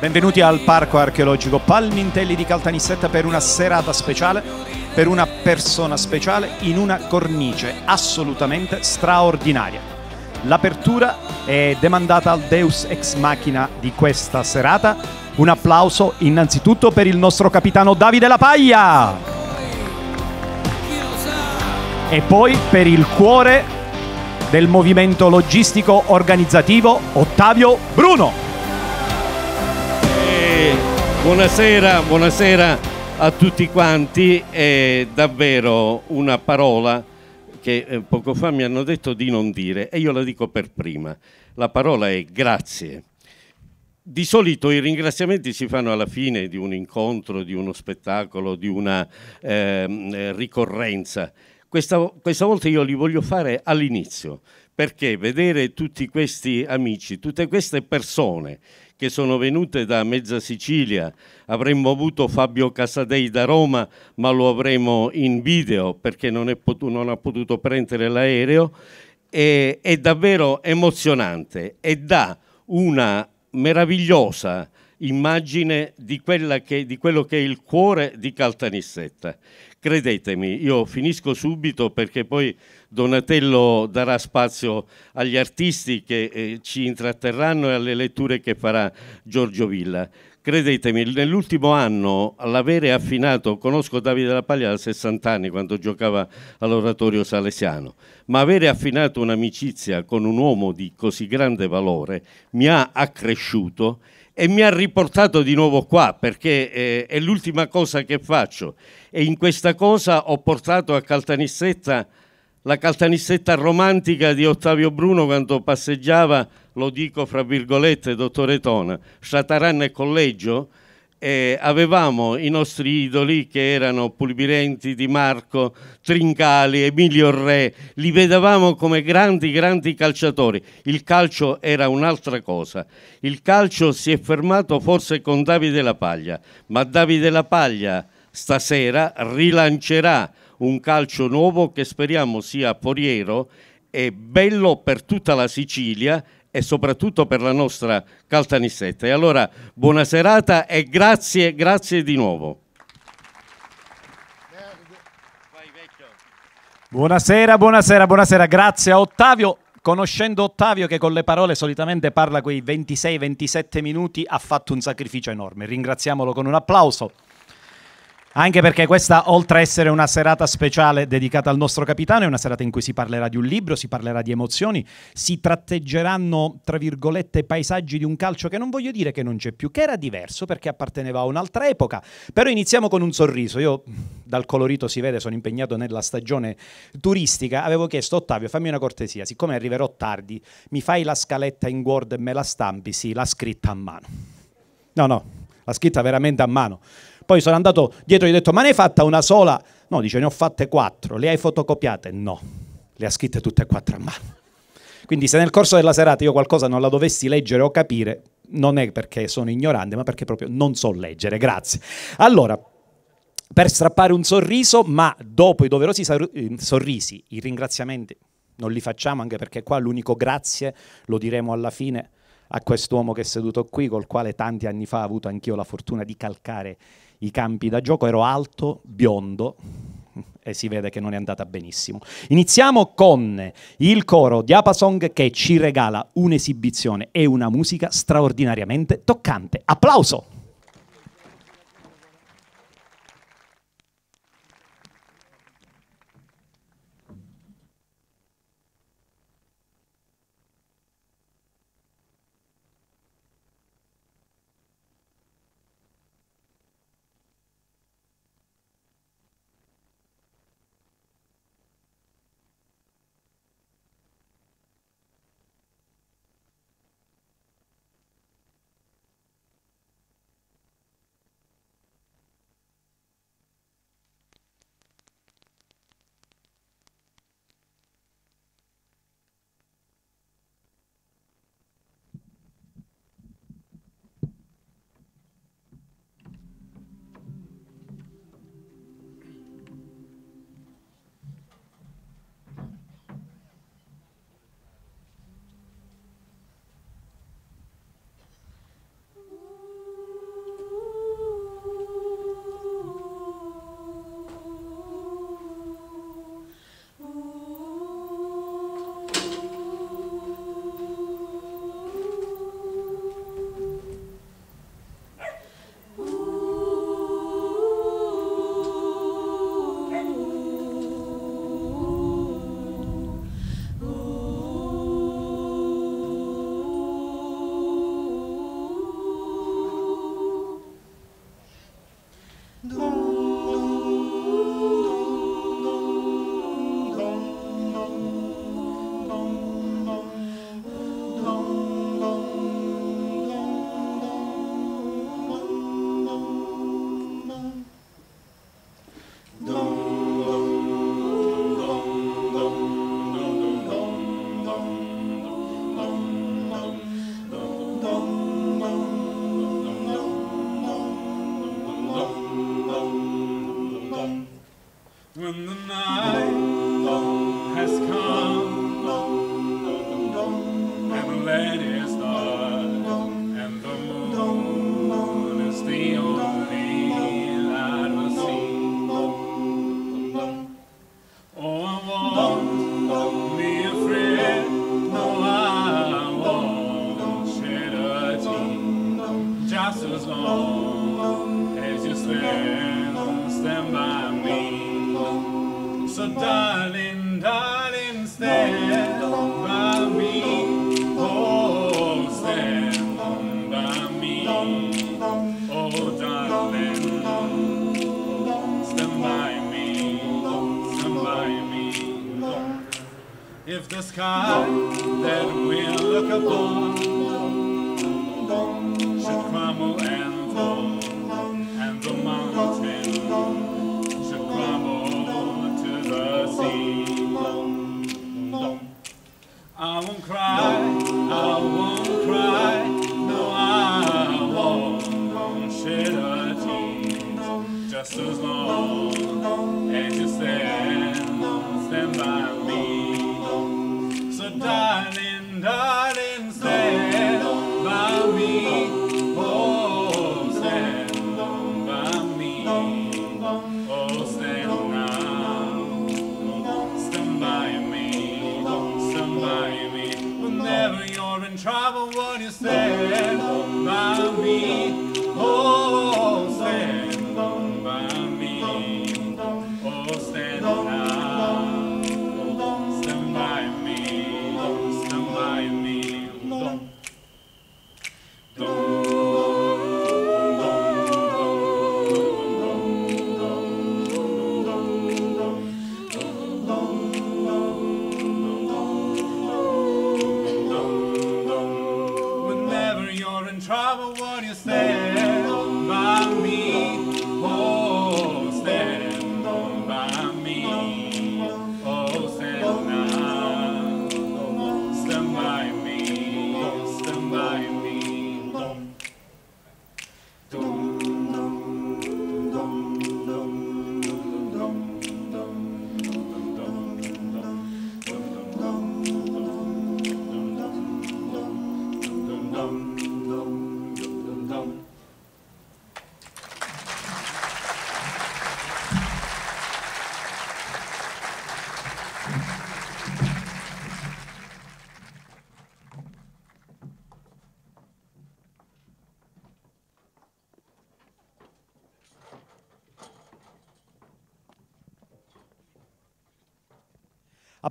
Benvenuti al Parco Archeologico Palmintelli di Caltanissetta per una serata speciale, per una persona speciale in una cornice assolutamente straordinaria. L'apertura è demandata al Deus ex machina di questa serata. Un applauso innanzitutto per il nostro capitano Davide La Paglia e poi per il cuore del movimento logistico organizzativo Ottavio Bruno. Buonasera, buonasera a tutti quanti È davvero una parola che eh, poco fa mi hanno detto di non dire e io la dico per prima. La parola è grazie. Di solito i ringraziamenti si fanno alla fine di un incontro, di uno spettacolo, di una eh, ricorrenza. Questa, questa volta io li voglio fare all'inizio, perché vedere tutti questi amici, tutte queste persone che sono venute da mezza Sicilia. Avremmo avuto Fabio Casadei da Roma, ma lo avremo in video perché non, potuto, non ha potuto prendere l'aereo. E, è davvero emozionante e dà una meravigliosa immagine di, che, di quello che è il cuore di Caltanissetta. Credetemi, io finisco subito perché poi Donatello darà spazio agli artisti che eh, ci intratterranno e alle letture che farà Giorgio Villa. Credetemi, nell'ultimo anno, l'avere affinato, conosco Davide La Paglia da 60 anni quando giocava all'oratorio salesiano, ma avere affinato un'amicizia con un uomo di così grande valore mi ha accresciuto e mi ha riportato di nuovo qua perché eh, è l'ultima cosa che faccio e in questa cosa ho portato a Caltanissetta la caltanissetta romantica di Ottavio Bruno quando passeggiava, lo dico fra virgolette, dottore Tona, Sciataranna e Collegio, eh, avevamo i nostri idoli che erano Pulvirenti, Di Marco, Trincali, Emilio Re, li vedevamo come grandi, grandi calciatori. Il calcio era un'altra cosa. Il calcio si è fermato forse con Davide La Paglia, ma Davide La Paglia stasera rilancerà un calcio nuovo che speriamo sia foriero e bello per tutta la Sicilia e soprattutto per la nostra Caltanissetta. E allora buona serata e grazie, grazie di nuovo. Buonasera, buonasera, buonasera, grazie a Ottavio. Conoscendo Ottavio che con le parole solitamente parla quei 26-27 minuti, ha fatto un sacrificio enorme. Ringraziamolo con un applauso. Anche perché questa, oltre a essere una serata speciale dedicata al nostro capitano, è una serata in cui si parlerà di un libro, si parlerà di emozioni, si tratteggeranno, tra virgolette, paesaggi di un calcio che non voglio dire che non c'è più, che era diverso perché apparteneva a un'altra epoca. Però iniziamo con un sorriso. Io, dal colorito si vede, sono impegnato nella stagione turistica. Avevo chiesto, Ottavio, fammi una cortesia, siccome arriverò tardi, mi fai la scaletta in Word e me la stampi? Sì, la scritta a mano. No, no, la scritta veramente a mano. Poi sono andato dietro e gli ho detto, ma ne hai fatta una sola? No, dice, ne ho fatte quattro, le hai fotocopiate? No, le ha scritte tutte e quattro a mano. Quindi se nel corso della serata io qualcosa non la dovessi leggere o capire, non è perché sono ignorante, ma perché proprio non so leggere. Grazie. Allora, per strappare un sorriso, ma dopo i doverosi sorrisi, i ringraziamenti non li facciamo anche perché qua l'unico grazie lo diremo alla fine a quest'uomo che è seduto qui, col quale tanti anni fa ho avuto anch'io la fortuna di calcare i campi da gioco, ero alto, biondo e si vede che non è andata benissimo. Iniziamo con il coro di Apasong che ci regala un'esibizione e una musica straordinariamente toccante. Applauso!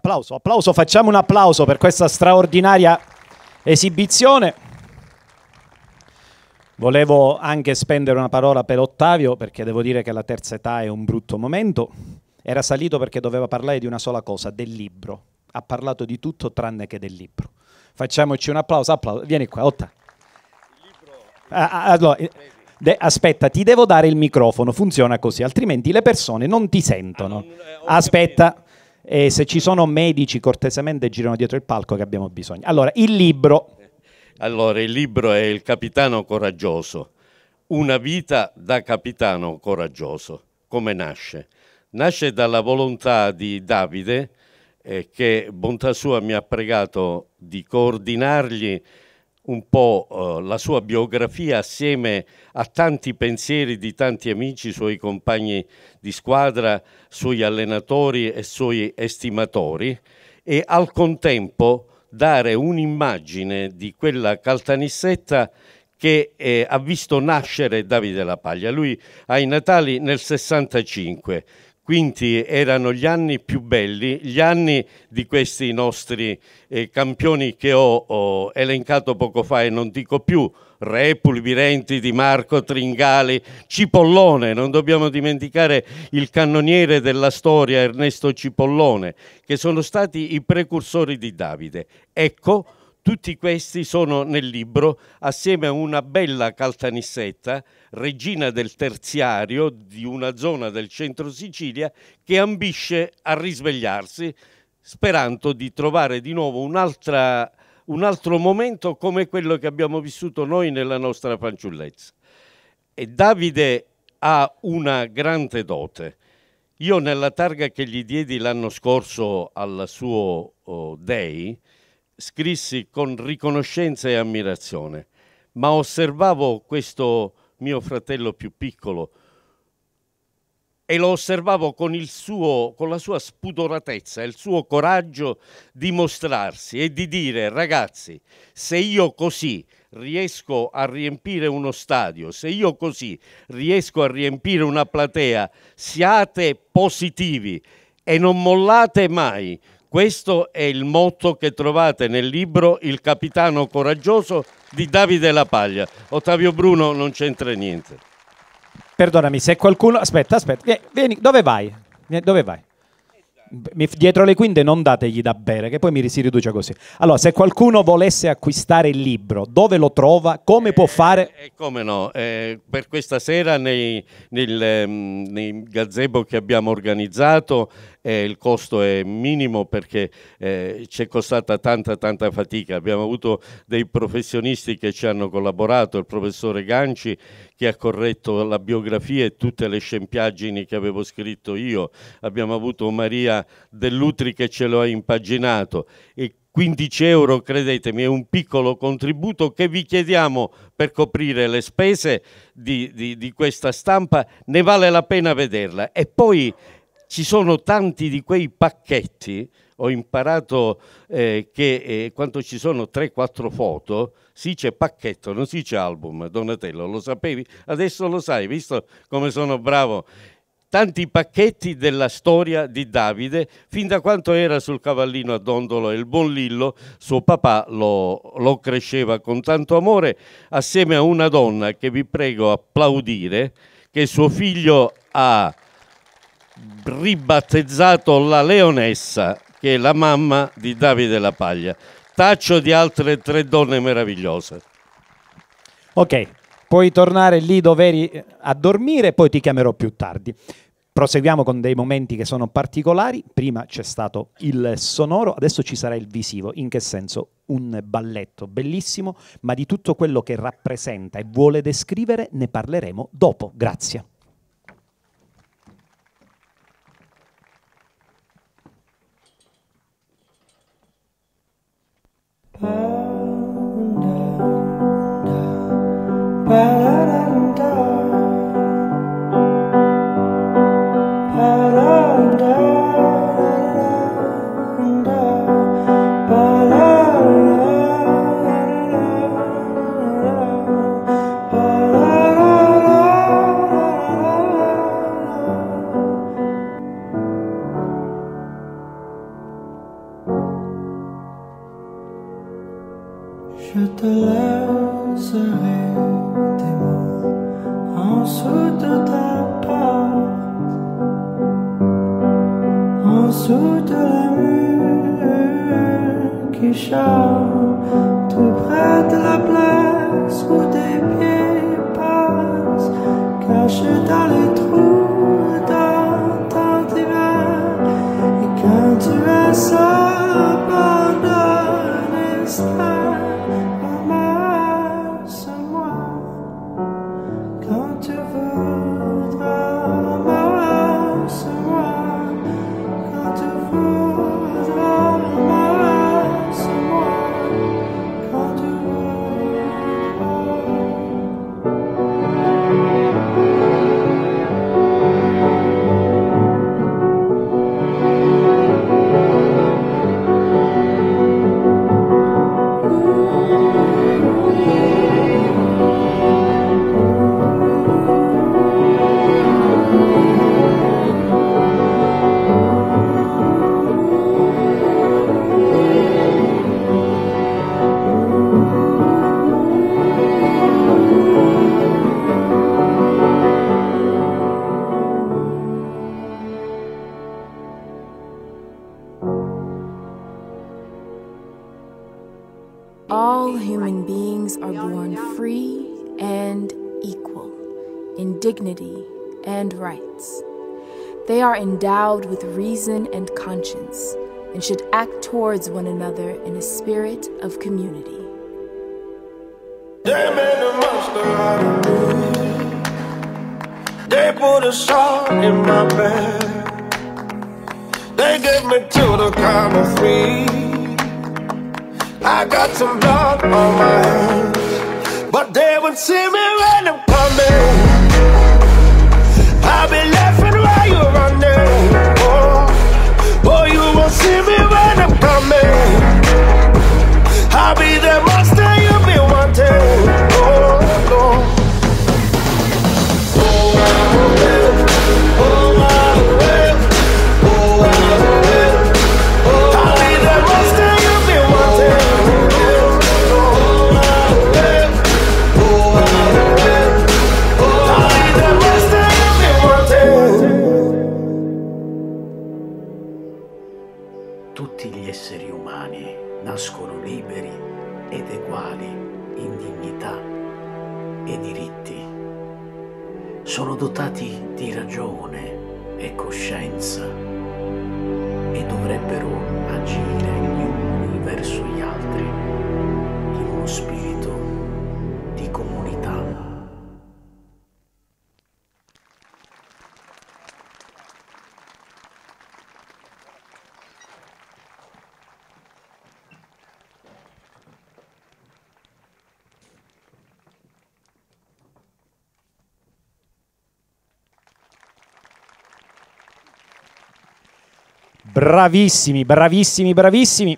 applauso, applauso, facciamo un applauso per questa straordinaria esibizione. Volevo anche spendere una parola per Ottavio perché devo dire che la terza età è un brutto momento. Era salito perché doveva parlare di una sola cosa, del libro. Ha parlato di tutto tranne che del libro. Facciamoci un applauso, applauso. Vieni qua, Ottavio. Ah, ah, ah, eh, aspetta, ti devo dare il microfono, funziona così, altrimenti le persone non ti sentono. Eh, aspetta, e se ci sono medici cortesemente girano dietro il palco che abbiamo bisogno. Allora, il libro. Allora, il libro è Il capitano coraggioso, una vita da capitano coraggioso. Come nasce? Nasce dalla volontà di Davide eh, che bontà sua mi ha pregato di coordinargli un po' eh, la sua biografia assieme a tanti pensieri di tanti amici, suoi compagni di squadra, suoi allenatori e suoi estimatori e al contempo dare un'immagine di quella Caltanissetta che eh, ha visto nascere Davide La Paglia. Lui ai Natali nel 65 quindi erano gli anni più belli, gli anni di questi nostri eh, campioni che ho, ho elencato poco fa e non dico più, Repul, Virenti, Di Marco, Tringali, Cipollone, non dobbiamo dimenticare il cannoniere della storia Ernesto Cipollone, che sono stati i precursori di Davide. Ecco tutti questi sono nel libro, assieme a una bella caltanissetta, regina del terziario di una zona del centro Sicilia, che ambisce a risvegliarsi, sperando di trovare di nuovo un'altra un altro momento come quello che abbiamo vissuto noi nella nostra fanciullezza. E Davide ha una grande dote. Io nella targa che gli diedi l'anno scorso al suo oh, Day scrissi con riconoscenza e ammirazione, ma osservavo questo mio fratello più piccolo e lo osservavo con, suo, con la sua spudoratezza, il suo coraggio di mostrarsi e di dire ragazzi, se io così riesco a riempire uno stadio, se io così riesco a riempire una platea, siate positivi e non mollate mai, questo è il motto che trovate nel libro Il capitano coraggioso di Davide La Paglia. Ottavio Bruno non c'entra niente. Perdonami, se qualcuno... Aspetta, aspetta. Vieni, dove vai? Dove vai? dietro le quinte non dategli da bere, che poi mi si riduce così. Allora, se qualcuno volesse acquistare il libro, dove lo trova? Come eh, può fare? Eh, come no, eh, per questa sera nei, nel, mm, nei gazebo che abbiamo organizzato eh, il costo è minimo perché eh, ci è costata tanta tanta fatica. Abbiamo avuto dei professionisti che ci hanno collaborato, il professore Ganci che ha corretto la biografia e tutte le scempiaggini che avevo scritto io, abbiamo avuto Maria Dell'Utri che ce lo ha impaginato e 15 euro, credetemi, è un piccolo contributo che vi chiediamo per coprire le spese di, di, di questa stampa, ne vale la pena vederla. E poi ci sono tanti di quei pacchetti, ho imparato eh, che eh, quando ci sono 3-4 foto si dice pacchetto, non si dice album, Donatello, lo sapevi? Adesso lo sai, visto come sono bravo tanti pacchetti della storia di Davide, fin da quando era sul cavallino a dondolo e il buon Lillo, suo papà lo, lo, cresceva con tanto amore, assieme a una donna che vi prego applaudire, che suo figlio ha ribattezzato la Leonessa, che è la mamma di Davide La Paglia. Taccio di altre tre donne meravigliose. Ok, puoi tornare lì dove eri eh, a dormire, poi ti chiamerò più tardi. Proseguiamo con dei momenti che sono particolari. Prima c'è stato il sonoro, adesso ci sarà il visivo. In che senso? Un balletto bellissimo, ma di tutto quello che rappresenta e vuole descrivere ne parleremo dopo. Grazie. ba da ba darling. equal in dignity and rights. They are endowed with reason and conscience and should act towards one another in a spirit of community. They made a monster out of me. They put a shot in my bed. They gave me to the count of three. I got some blood on my hands. But they won't see me when I'm coming Bravissimi, bravissimi, bravissimi.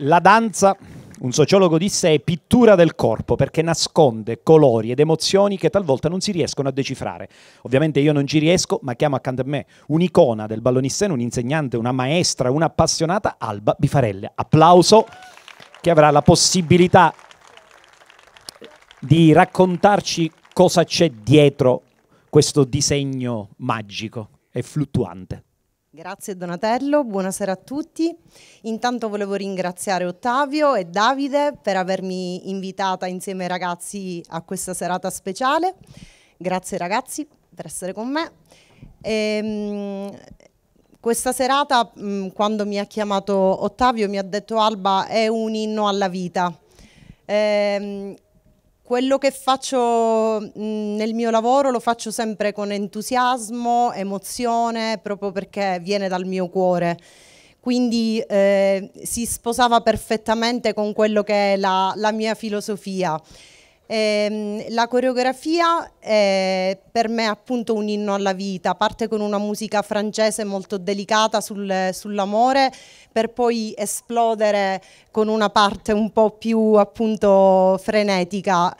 La danza, un sociologo disse, è pittura del corpo perché nasconde colori ed emozioni che talvolta non si riescono a decifrare. Ovviamente io non ci riesco, ma chiamo accanto a me un'icona del ballonisseno, un'insegnante, una maestra, un'appassionata, Alba Bifarelle. Applauso che avrà la possibilità di raccontarci cosa c'è dietro questo disegno magico e fluttuante. Grazie Donatello, buonasera a tutti. Intanto volevo ringraziare Ottavio e Davide per avermi invitata insieme ai ragazzi a questa serata speciale. Grazie ragazzi per essere con me. E, ehm, questa serata, mm, quando mi ha chiamato Ottavio, mi ha detto Alba è un inno alla vita. E, ehm, quello che faccio mh, nel mio lavoro lo faccio sempre con entusiasmo, emozione, proprio perché viene dal mio cuore. Quindi eh, si sposava perfettamente con quello che è la, la mia filosofia. Eh, la coreografia è per me appunto un inno alla vita, parte con una musica francese molto delicata sul, sull'amore per poi esplodere con una parte un po' più appunto frenetica.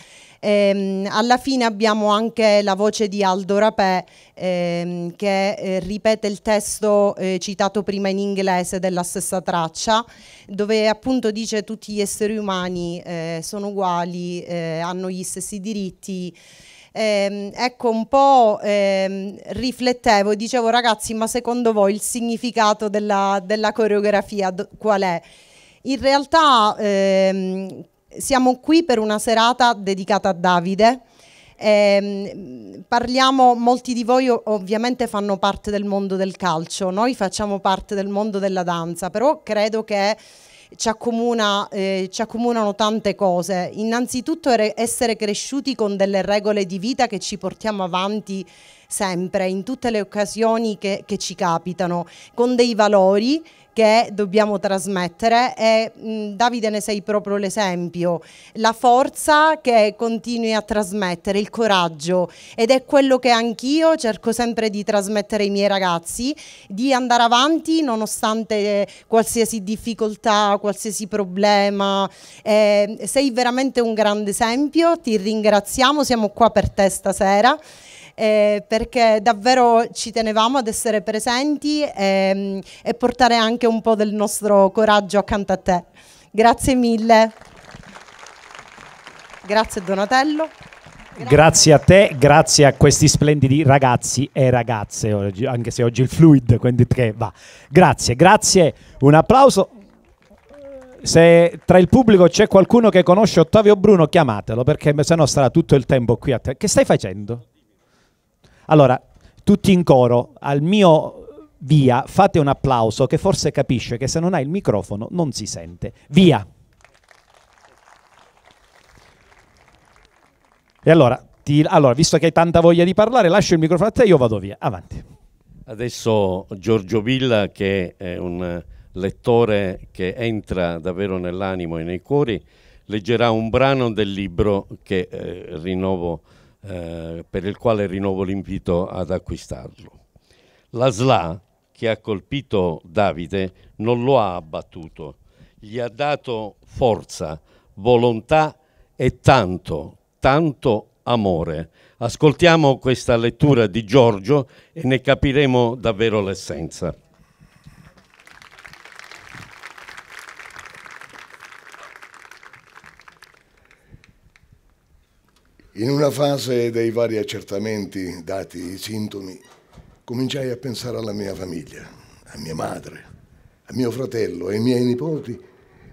Ehm, alla fine abbiamo anche la voce di Aldo Rapè ehm, che eh, ripete il testo eh, citato prima in inglese della stessa traccia, dove appunto dice tutti gli esseri umani eh, sono uguali, eh, hanno gli stessi diritti. Eh, ecco un po' eh, riflettevo e dicevo ragazzi ma secondo voi il significato della, della coreografia qual è? In realtà ehm, siamo qui per una serata dedicata a Davide. Eh, parliamo, molti di voi ovviamente fanno parte del mondo del calcio, noi facciamo parte del mondo della danza, però credo che ci, accomuna, eh, ci accomunano tante cose. Innanzitutto essere cresciuti con delle regole di vita che ci portiamo avanti sempre, in tutte le occasioni che, che ci capitano, con dei valori che dobbiamo trasmettere e mh, mm, Davide ne sei proprio l'esempio, la forza che continui a trasmettere, il coraggio ed è quello che anch'io cerco sempre di trasmettere ai miei ragazzi, di andare avanti nonostante eh, qualsiasi difficoltà, qualsiasi problema, eh, sei veramente un grande esempio, ti ringraziamo, siamo qua per te stasera eh, perché davvero ci tenevamo ad essere presenti e, ehm, e portare anche un po' del nostro coraggio accanto a te. Grazie mille. Grazie Donatello. Grazie. grazie a te, grazie a questi splendidi ragazzi e ragazze, anche se oggi è il fluid, quindi tre va. Grazie, grazie, un applauso. Se tra il pubblico c'è qualcuno che conosce Ottavio Bruno, chiamatelo perché sennò starà tutto il tempo qui a te. Che stai facendo? Allora, tutti in coro, al mio via, fate un applauso che forse capisce che se non hai il microfono non si sente. Via! E allora, ti, allora, visto che hai tanta voglia di parlare, lascio il microfono a te e io vado via. Avanti. Adesso Giorgio Villa, che è un lettore che entra davvero nell'animo e nei cuori, leggerà un brano del libro che eh, rinnovo eh, per il quale rinnovo l'invito ad acquistarlo. La SLA che ha colpito Davide non lo ha abbattuto, gli ha dato forza, volontà e tanto, tanto amore. Ascoltiamo questa lettura di Giorgio e ne capiremo davvero l'essenza. In una fase dei vari accertamenti, dati i sintomi, cominciai a pensare alla mia famiglia, a mia madre, a mio fratello, e ai miei nipoti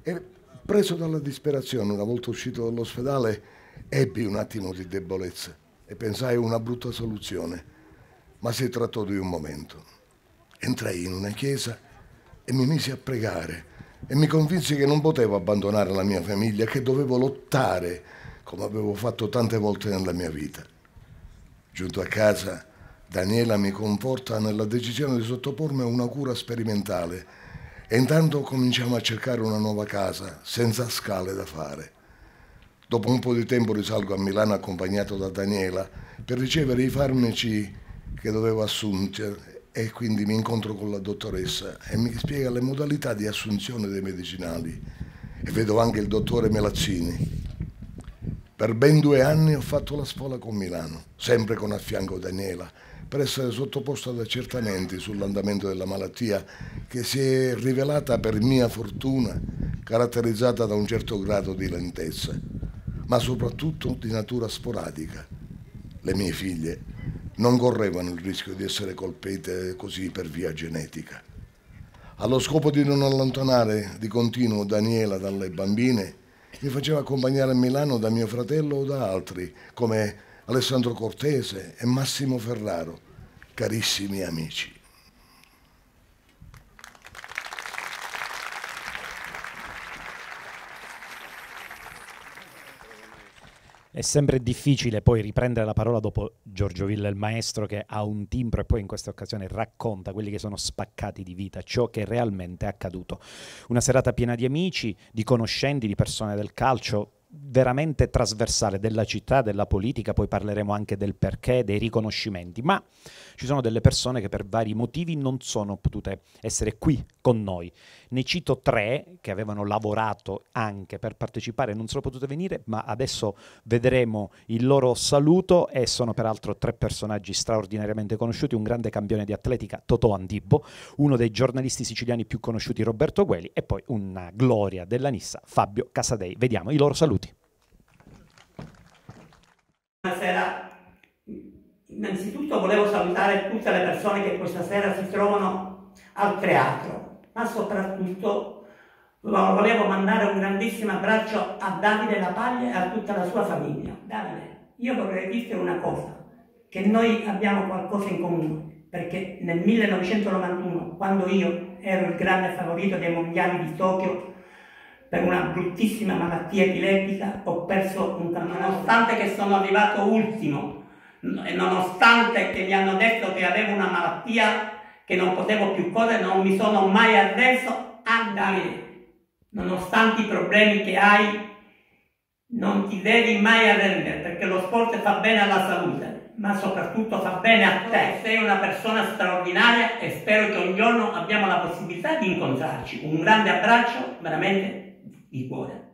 e preso dalla disperazione, una volta uscito dall'ospedale, ebbi un attimo di debolezza e pensai a una brutta soluzione, ma si trattò di un momento. Entrai in una chiesa e mi misi a pregare e mi convinsi che non potevo abbandonare la mia famiglia, che dovevo lottare come avevo fatto tante volte nella mia vita. Giunto a casa, Daniela mi conforta nella decisione di sottopormi a una cura sperimentale e intanto cominciamo a cercare una nuova casa, senza scale da fare. Dopo un po' di tempo risalgo a Milano accompagnato da Daniela per ricevere i farmaci che dovevo assumere e quindi mi incontro con la dottoressa e mi spiega le modalità di assunzione dei medicinali e vedo anche il dottore Melazzini per ben due anni ho fatto la scuola con Milano, sempre con a fianco Daniela, per essere sottoposto ad accertamenti sull'andamento della malattia che si è rivelata per mia fortuna caratterizzata da un certo grado di lentezza, ma soprattutto di natura sporadica. Le mie figlie non correvano il rischio di essere colpite così per via genetica. Allo scopo di non allontanare di continuo Daniela dalle bambine, mi faceva accompagnare a Milano da mio fratello o da altri, come Alessandro Cortese e Massimo Ferraro, carissimi amici. È sempre difficile poi riprendere la parola dopo Giorgio Villa, il maestro che ha un timbro e poi in questa occasione racconta quelli che sono spaccati di vita, ciò che realmente è accaduto. Una serata piena di amici, di conoscenti, di persone del calcio, veramente trasversale della città, della politica, poi parleremo anche del perché, dei riconoscimenti, ma ci sono delle persone che per vari motivi non sono potute essere qui con noi. Ne cito tre che avevano lavorato anche per partecipare, non sono potute venire, ma adesso vedremo il loro saluto e sono peraltro tre personaggi straordinariamente conosciuti, un grande campione di atletica Totò Andibbo, uno dei giornalisti siciliani più conosciuti Roberto Gueli e poi una gloria della Nissa Fabio Casadei. Vediamo i loro saluti. Buonasera, innanzitutto volevo salutare tutte le persone che questa sera si trovano al teatro, ma soprattutto volevo mandare un grandissimo abbraccio a Davide La Paglia e a tutta la sua famiglia. Davide, io vorrei dirti una cosa, che noi abbiamo qualcosa in comune, perché nel 1991, quando io ero il grande favorito dei mondiali di Tokyo, per una bruttissima malattia epilettica ho perso un cammino, nonostante che sono arrivato ultimo e nonostante che mi hanno detto che avevo una malattia che non potevo più correre, non mi sono mai arreso a Davide. Nonostante i problemi che hai, non ti devi mai arrendere perché lo sport fa bene alla salute, ma soprattutto fa bene a te. Sei una persona straordinaria e spero che un giorno abbiamo la possibilità di incontrarci. Un grande abbraccio, veramente il cuore.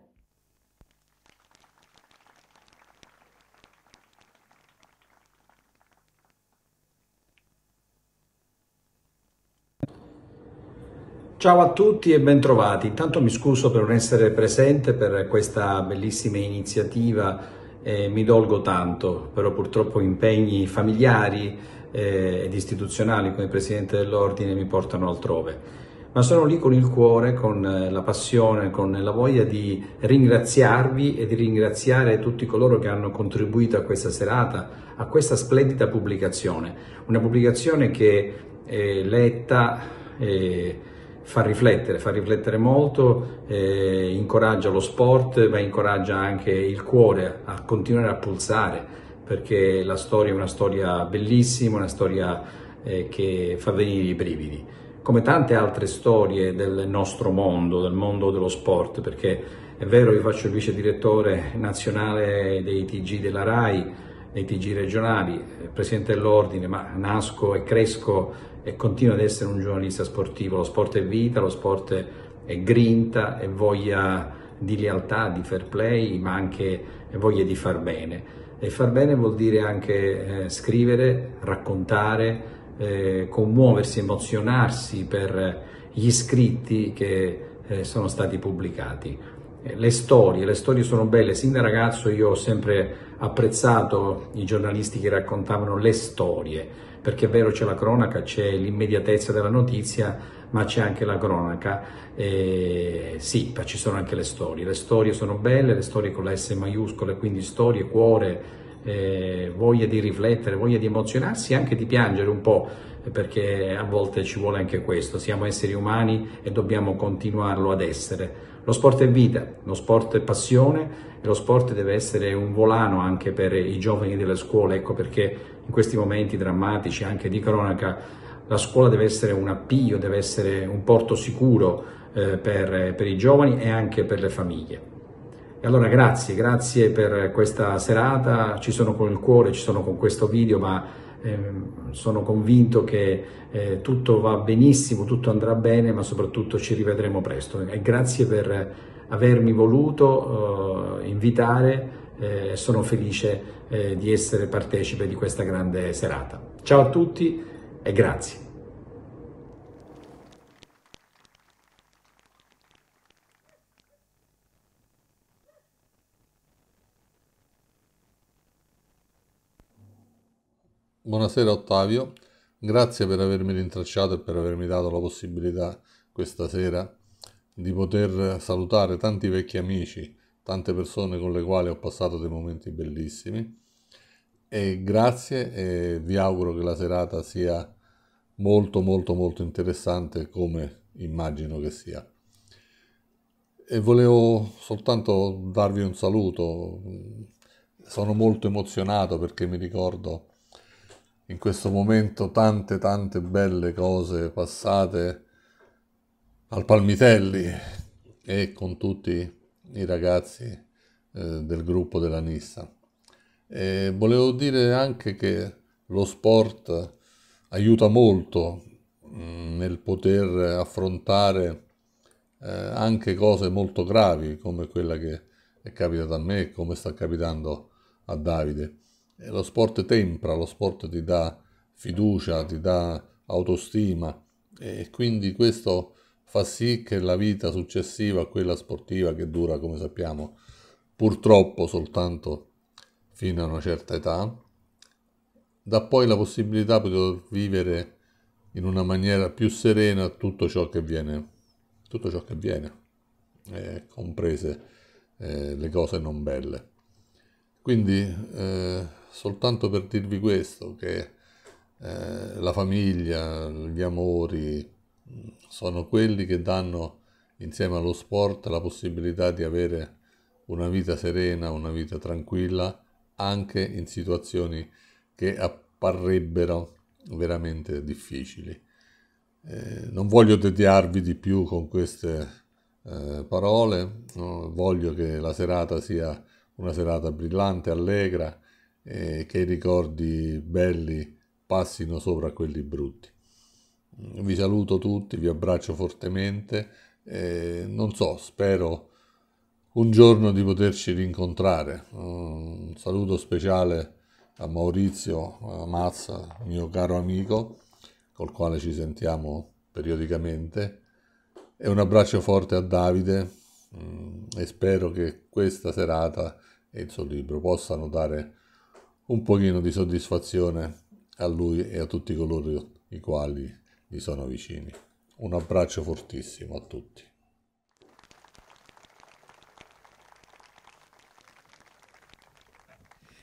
Ciao a tutti e bentrovati. Intanto mi scuso per non essere presente per questa bellissima iniziativa, eh, mi dolgo tanto, però purtroppo impegni familiari eh, ed istituzionali come Presidente dell'Ordine mi portano altrove ma sono lì con il cuore, con eh, la passione, con la voglia di ringraziarvi e di ringraziare tutti coloro che hanno contribuito a questa serata, a questa splendida pubblicazione. Una pubblicazione che eh, letta eh, fa riflettere, fa riflettere molto, eh, incoraggia lo sport, ma incoraggia anche il cuore a continuare a pulsare, perché la storia è una storia bellissima, una storia eh, che fa venire i brividi come tante altre storie del nostro mondo, del mondo dello sport, perché è vero io faccio il vice direttore nazionale dei TG della RAI, dei TG regionali, presidente dell'ordine, ma nasco e cresco e continuo ad essere un giornalista sportivo, lo sport è vita, lo sport è grinta, è voglia di lealtà, di fair play, ma anche voglia di far bene. E far bene vuol dire anche eh, scrivere, raccontare, eh, commuoversi, emozionarsi per gli scritti che eh, sono stati pubblicati. Eh, le storie, le storie sono belle, sin da ragazzo io ho sempre apprezzato i giornalisti che raccontavano le storie, perché è vero c'è la cronaca, c'è l'immediatezza della notizia, ma c'è anche la cronaca, eh, sì, ma ci sono anche le storie, le storie sono belle, le storie con la S maiuscola, quindi storie, cuore, eh, voglia di riflettere, voglia di emozionarsi e anche di piangere un po', perché a volte ci vuole anche questo, siamo esseri umani e dobbiamo continuarlo ad essere. Lo sport è vita, lo sport è passione e lo sport deve essere un volano anche per i giovani delle scuole, ecco perché in questi momenti drammatici anche di cronaca la scuola deve essere un appiglio, deve essere un porto sicuro eh, per, per i giovani e anche per le famiglie. E allora grazie, grazie per questa serata, ci sono con il cuore, ci sono con questo video, ma ehm, sono convinto che eh, tutto va benissimo, tutto andrà bene, ma soprattutto ci rivedremo presto. E grazie per avermi voluto eh, invitare eh, sono felice eh, di essere partecipe di questa grande serata. Ciao a tutti e grazie. Buonasera Ottavio, grazie per avermi rintracciato e per avermi dato la possibilità questa sera di poter salutare tanti vecchi amici, tante persone con le quali ho passato dei momenti bellissimi. E grazie e vi auguro che la serata sia molto molto molto interessante come immagino che sia. E volevo soltanto darvi un saluto, sono molto emozionato perché mi ricordo in questo momento tante tante belle cose passate al Palmitelli e con tutti i ragazzi eh, del gruppo della Nissa. E volevo dire anche che lo sport aiuta molto mh, mm, nel poter affrontare eh, anche cose molto gravi come quella che è capitata a me e come sta capitando a Davide. E eh, lo sport tempra, lo sport ti dà fiducia, ti dà autostima e quindi questo fa sì che la vita successiva a quella sportiva che dura, come sappiamo, purtroppo soltanto fino a una certa età, dà poi la possibilità di vivere in una maniera più serena tutto ciò che viene, tutto ciò che viene eh, comprese eh, le cose non belle. Quindi eh, soltanto per dirvi questo, che eh, la famiglia, gli amori sono quelli che danno insieme allo sport la possibilità di avere una vita serena, una vita tranquilla, anche in situazioni che apparrebbero veramente difficili. Eh, non voglio tediarvi di più con queste eh, parole, no? voglio che la serata sia una serata brillante, allegra, e che i ricordi belli passino sopra quelli brutti. Vi saluto tutti, vi abbraccio fortemente, e non so, spero un giorno di poterci rincontrare. Un saluto speciale a Maurizio Mazza, mio caro amico, col quale ci sentiamo periodicamente, e un abbraccio forte a Davide mm, e spero che questa serata e il suo libro possano dare un pochino di soddisfazione a lui e a tutti coloro i quali gli sono vicini. Un abbraccio fortissimo a tutti.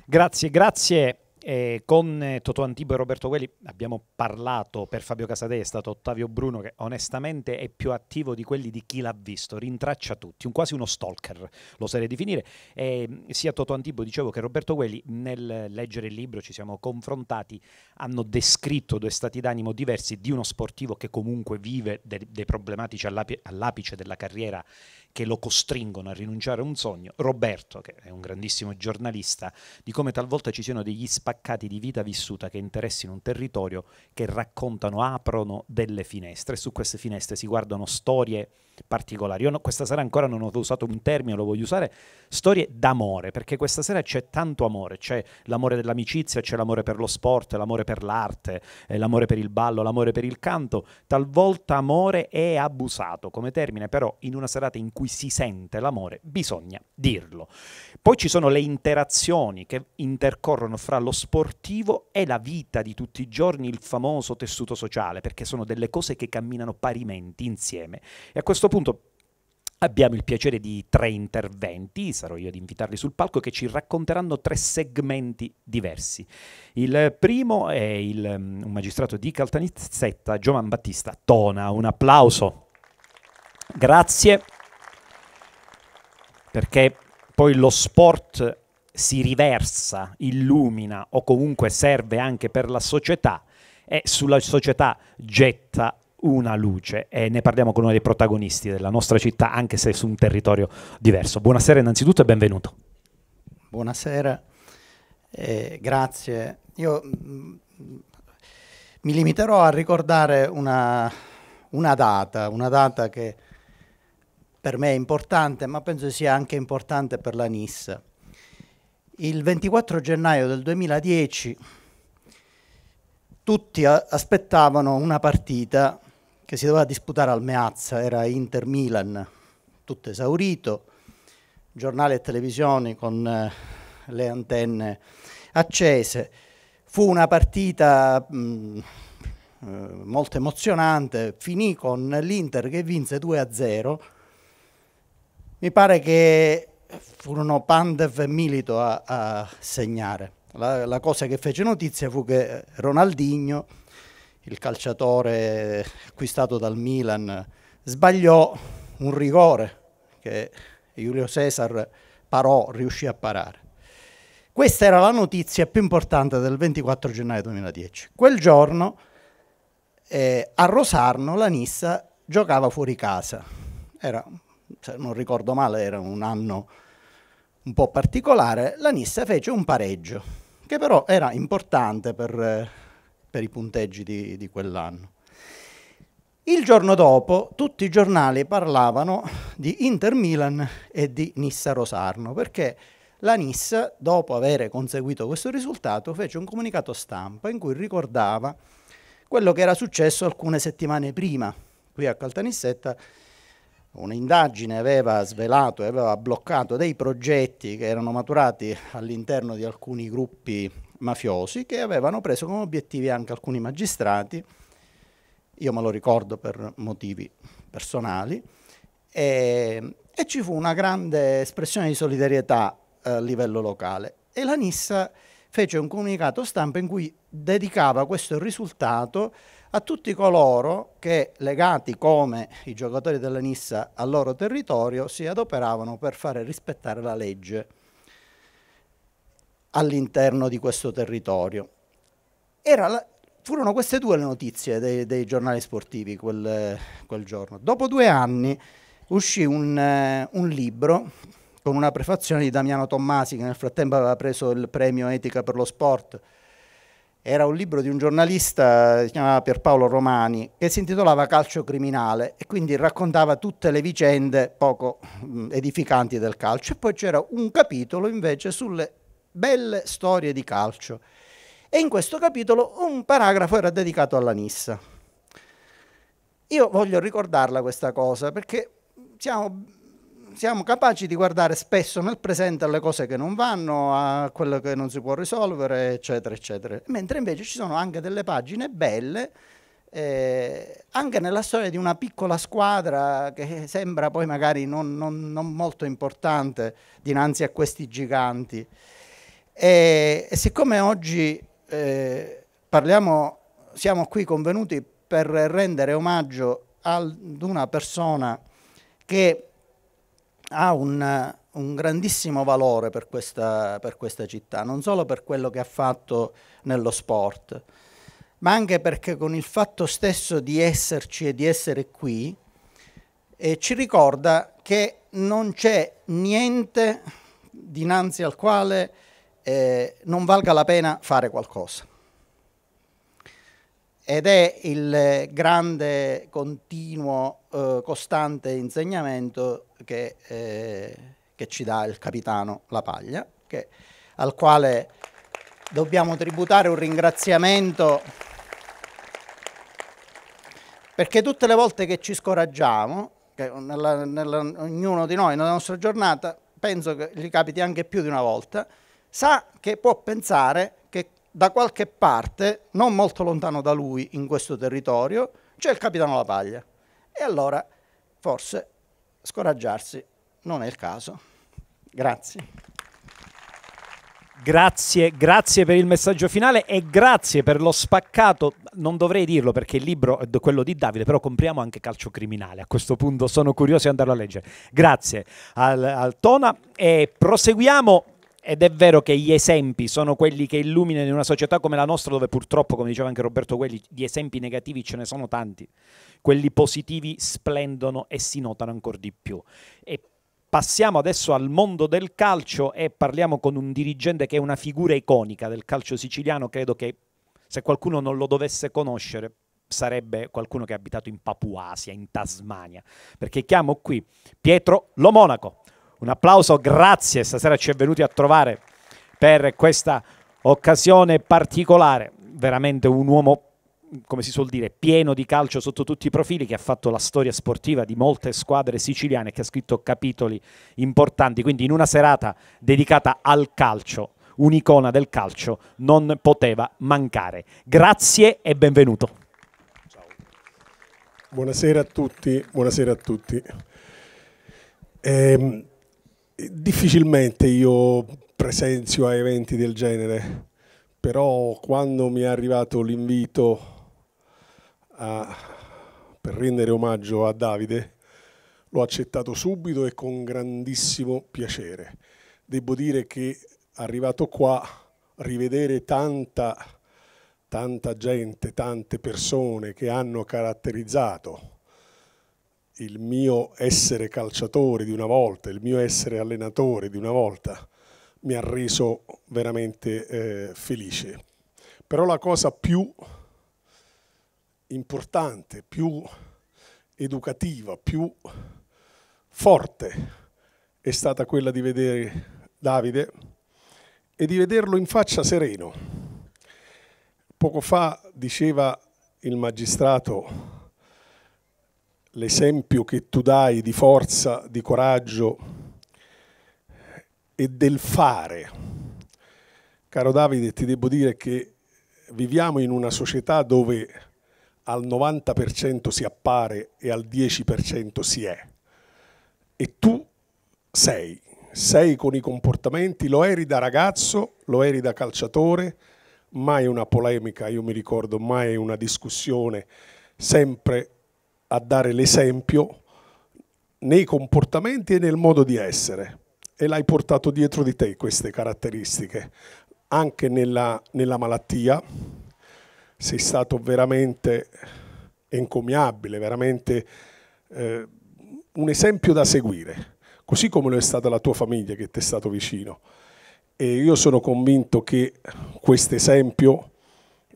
Grazie, grazie e con eh, Toto Antibo e Roberto Guelli abbiamo parlato per Fabio Casadei, è stato Ottavio Bruno che onestamente è più attivo di quelli di chi l'ha visto, rintraccia tutti, un, quasi uno stalker lo sarei definire. E sia Toto Antibo, dicevo, che Roberto Guelli nel leggere il libro ci siamo confrontati, hanno descritto due stati d'animo diversi di uno sportivo che comunque vive dei, dei problematici all'apice della carriera che lo costringono a rinunciare a un sogno, Roberto, che è un grandissimo giornalista, di come talvolta ci siano degli spaccati di vita vissuta che interessino un territorio, che raccontano, aprono delle finestre e su queste finestre si guardano storie particolari. Io no, questa sera ancora non ho usato un termine, lo voglio usare, storie d'amore, perché questa sera c'è tanto amore, c'è l'amore dell'amicizia, c'è l'amore per lo sport, l'amore per l'arte, eh, l'amore per il ballo, l'amore per il canto, talvolta amore è abusato come termine, però in una serata in cui si sente l'amore bisogna dirlo. Poi ci sono le interazioni che intercorrono fra lo sportivo e la vita di tutti i giorni, il famoso tessuto sociale, perché sono delle cose che camminano parimenti insieme. E a questo questo punto Abbiamo il piacere di tre interventi, sarò io ad invitarli sul palco, che ci racconteranno tre segmenti diversi. Il primo è il, mm, un magistrato di Caltanizzetta, Giovan Battista Tona. Un applauso. Grazie, perché poi lo sport si riversa, illumina o comunque serve anche per la società e sulla società getta una luce e ne parliamo con uno dei protagonisti della nostra città, anche se su un territorio diverso. Buonasera innanzitutto e benvenuto. Buonasera, eh, grazie. Io mh, mm, mi limiterò a ricordare una, una, data, una data che per me è importante, ma penso sia anche importante per la NIS. Il 24 gennaio del 2010 tutti aspettavano una partita che si doveva disputare al Meazza, era Inter-Milan, tutto esaurito, giornali e televisioni con eh, le antenne accese. Fu una partita mh, mm, eh, molto emozionante, finì con l'Inter che vinse 2-0. Mi pare che furono Pandev e Milito a, a segnare. La, la cosa che fece notizia fu che Ronaldinho il calciatore acquistato dal Milan sbagliò un rigore che Giulio Cesar parò, riuscì a parare. Questa era la notizia più importante del 24 gennaio 2010. Quel giorno eh, a Rosarno la Nissa giocava fuori casa. Era, se non ricordo male, era un anno un po' particolare. La Nissa fece un pareggio, che però era importante per... Eh, per i punteggi di, di quell'anno. Il giorno dopo tutti i giornali parlavano di Inter Milan e di Nissa Rosarno, perché la Nissa, dopo aver conseguito questo risultato, fece un comunicato stampa in cui ricordava quello che era successo alcune settimane prima. Qui a Caltanissetta un'indagine aveva svelato e aveva bloccato dei progetti che erano maturati all'interno di alcuni gruppi mafiosi che avevano preso come obiettivi anche alcuni magistrati, io me lo ricordo per motivi personali, e, e ci fu una grande espressione di solidarietà eh, a livello locale. E la Nissa fece un comunicato stampa in cui dedicava questo risultato a tutti coloro che, legati come i giocatori della Nissa al loro territorio, si adoperavano per fare rispettare la legge all'interno di questo territorio. La, furono queste due le notizie dei, dei giornali sportivi quel, quel, giorno. Dopo due anni uscì un, eh, un libro con una prefazione di Damiano Tommasi che nel frattempo aveva preso il premio Etica per lo Sport. Era un libro di un giornalista, eh, si chiamava Pierpaolo Romani, che si intitolava Calcio criminale e quindi raccontava tutte le vicende poco mm, edificanti del calcio. E poi c'era un capitolo invece sulle belle storie di calcio. E in questo capitolo un paragrafo era dedicato alla Nissa. Io voglio ricordarla questa cosa perché siamo, siamo, capaci di guardare spesso nel presente alle cose che non vanno, a quello che non si può risolvere, eccetera, eccetera. Mentre invece ci sono anche delle pagine belle, eh, anche nella storia di una piccola squadra che sembra poi magari non, non, non molto importante dinanzi a questi giganti. E, e siccome oggi eh, parliamo, siamo qui convenuti per rendere omaggio ad una persona che ha un, un grandissimo valore per questa, per questa, città, non solo per quello che ha fatto nello sport, ma anche perché con il fatto stesso di esserci e di essere qui, eh, ci ricorda che non c'è niente dinanzi al quale eh, non valga la pena fare qualcosa. Ed è il eh, grande, continuo, eh, costante insegnamento che, eh, che, ci dà il capitano La Paglia, che, al quale dobbiamo tributare un ringraziamento perché tutte le volte che ci scoraggiamo, che nella, nella, ognuno di noi nella nostra giornata, penso che gli capiti anche più di una volta, sa che può pensare che da qualche parte, non molto lontano da lui, in questo territorio, c'è il capitano La Paglia. E allora forse scoraggiarsi non è il caso. Grazie. Grazie, grazie per il messaggio finale e grazie per lo spaccato. Non dovrei dirlo perché il libro è quello di Davide, però compriamo anche calcio criminale. A questo punto sono curioso di andarlo a leggere. Grazie al, al Tona e proseguiamo ed è vero che gli esempi sono quelli che illuminano in una società come la nostra, dove purtroppo, come diceva anche Roberto Quelli, di esempi negativi ce ne sono tanti. Quelli positivi splendono e si notano ancora di più. E passiamo adesso al mondo del calcio e parliamo con un dirigente che è una figura iconica del calcio siciliano. Credo che se qualcuno non lo dovesse conoscere, sarebbe qualcuno che è abitato in Papuasia, in Tasmania. Perché chiamo qui Pietro Lomonaco. Un applauso, grazie, stasera ci è venuti a trovare per questa occasione particolare, veramente un uomo come si suol dire, pieno di calcio sotto tutti i profili, che ha fatto la storia sportiva di molte squadre siciliane, che ha scritto capitoli importanti. Quindi in una serata dedicata al calcio, un'icona del calcio, non poteva mancare. Grazie e benvenuto. Ciao. Buonasera a tutti, buonasera a tutti. Ehm, difficilmente io presenzio a eventi del genere, però quando mi è arrivato l'invito a, per rendere omaggio a Davide, l'ho accettato subito e con grandissimo piacere. Devo dire che arrivato qua, rivedere tanta, tanta gente, tante persone che hanno caratterizzato il mio essere calciatore di una volta, il mio essere allenatore di una volta mi ha reso veramente eh, felice. Però la cosa più importante, più educativa, più forte è stata quella di vedere Davide e di vederlo in faccia sereno. Poco fa diceva il magistrato l'esempio che tu dai di forza, di coraggio e del fare. Caro Davide, ti devo dire che viviamo in una società dove al 90% si appare e al 10% si è. E tu sei, sei con i comportamenti, lo eri da ragazzo, lo eri da calciatore, mai una polemica, io mi ricordo, mai una discussione, sempre a dare l'esempio nei comportamenti e nel modo di essere e l'hai portato dietro di te queste caratteristiche, anche nella, nella malattia, sei stato veramente encomiabile, veramente eh, un esempio da seguire, così come lo è stata la tua famiglia che ti è stato vicino. E io sono convinto che questo esempio,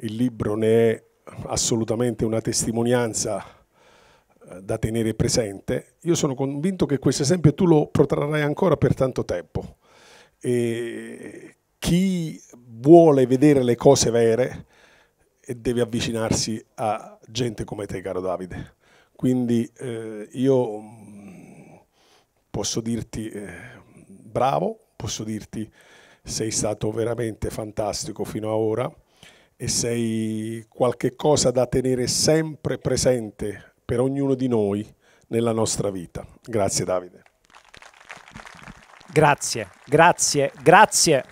il libro ne è assolutamente una testimonianza eh, da tenere presente, io sono convinto che questo esempio tu lo protrarrai ancora per tanto tempo. E chi vuole vedere le cose vere eh, deve avvicinarsi a gente come te, caro Davide. Quindi eh, io mm, posso dirti eh, bravo, posso dirti sei stato veramente fantastico fino ad ora e sei qualche cosa da tenere sempre presente per ognuno di noi nella nostra vita. Grazie Davide. Grazie, grazie, grazie.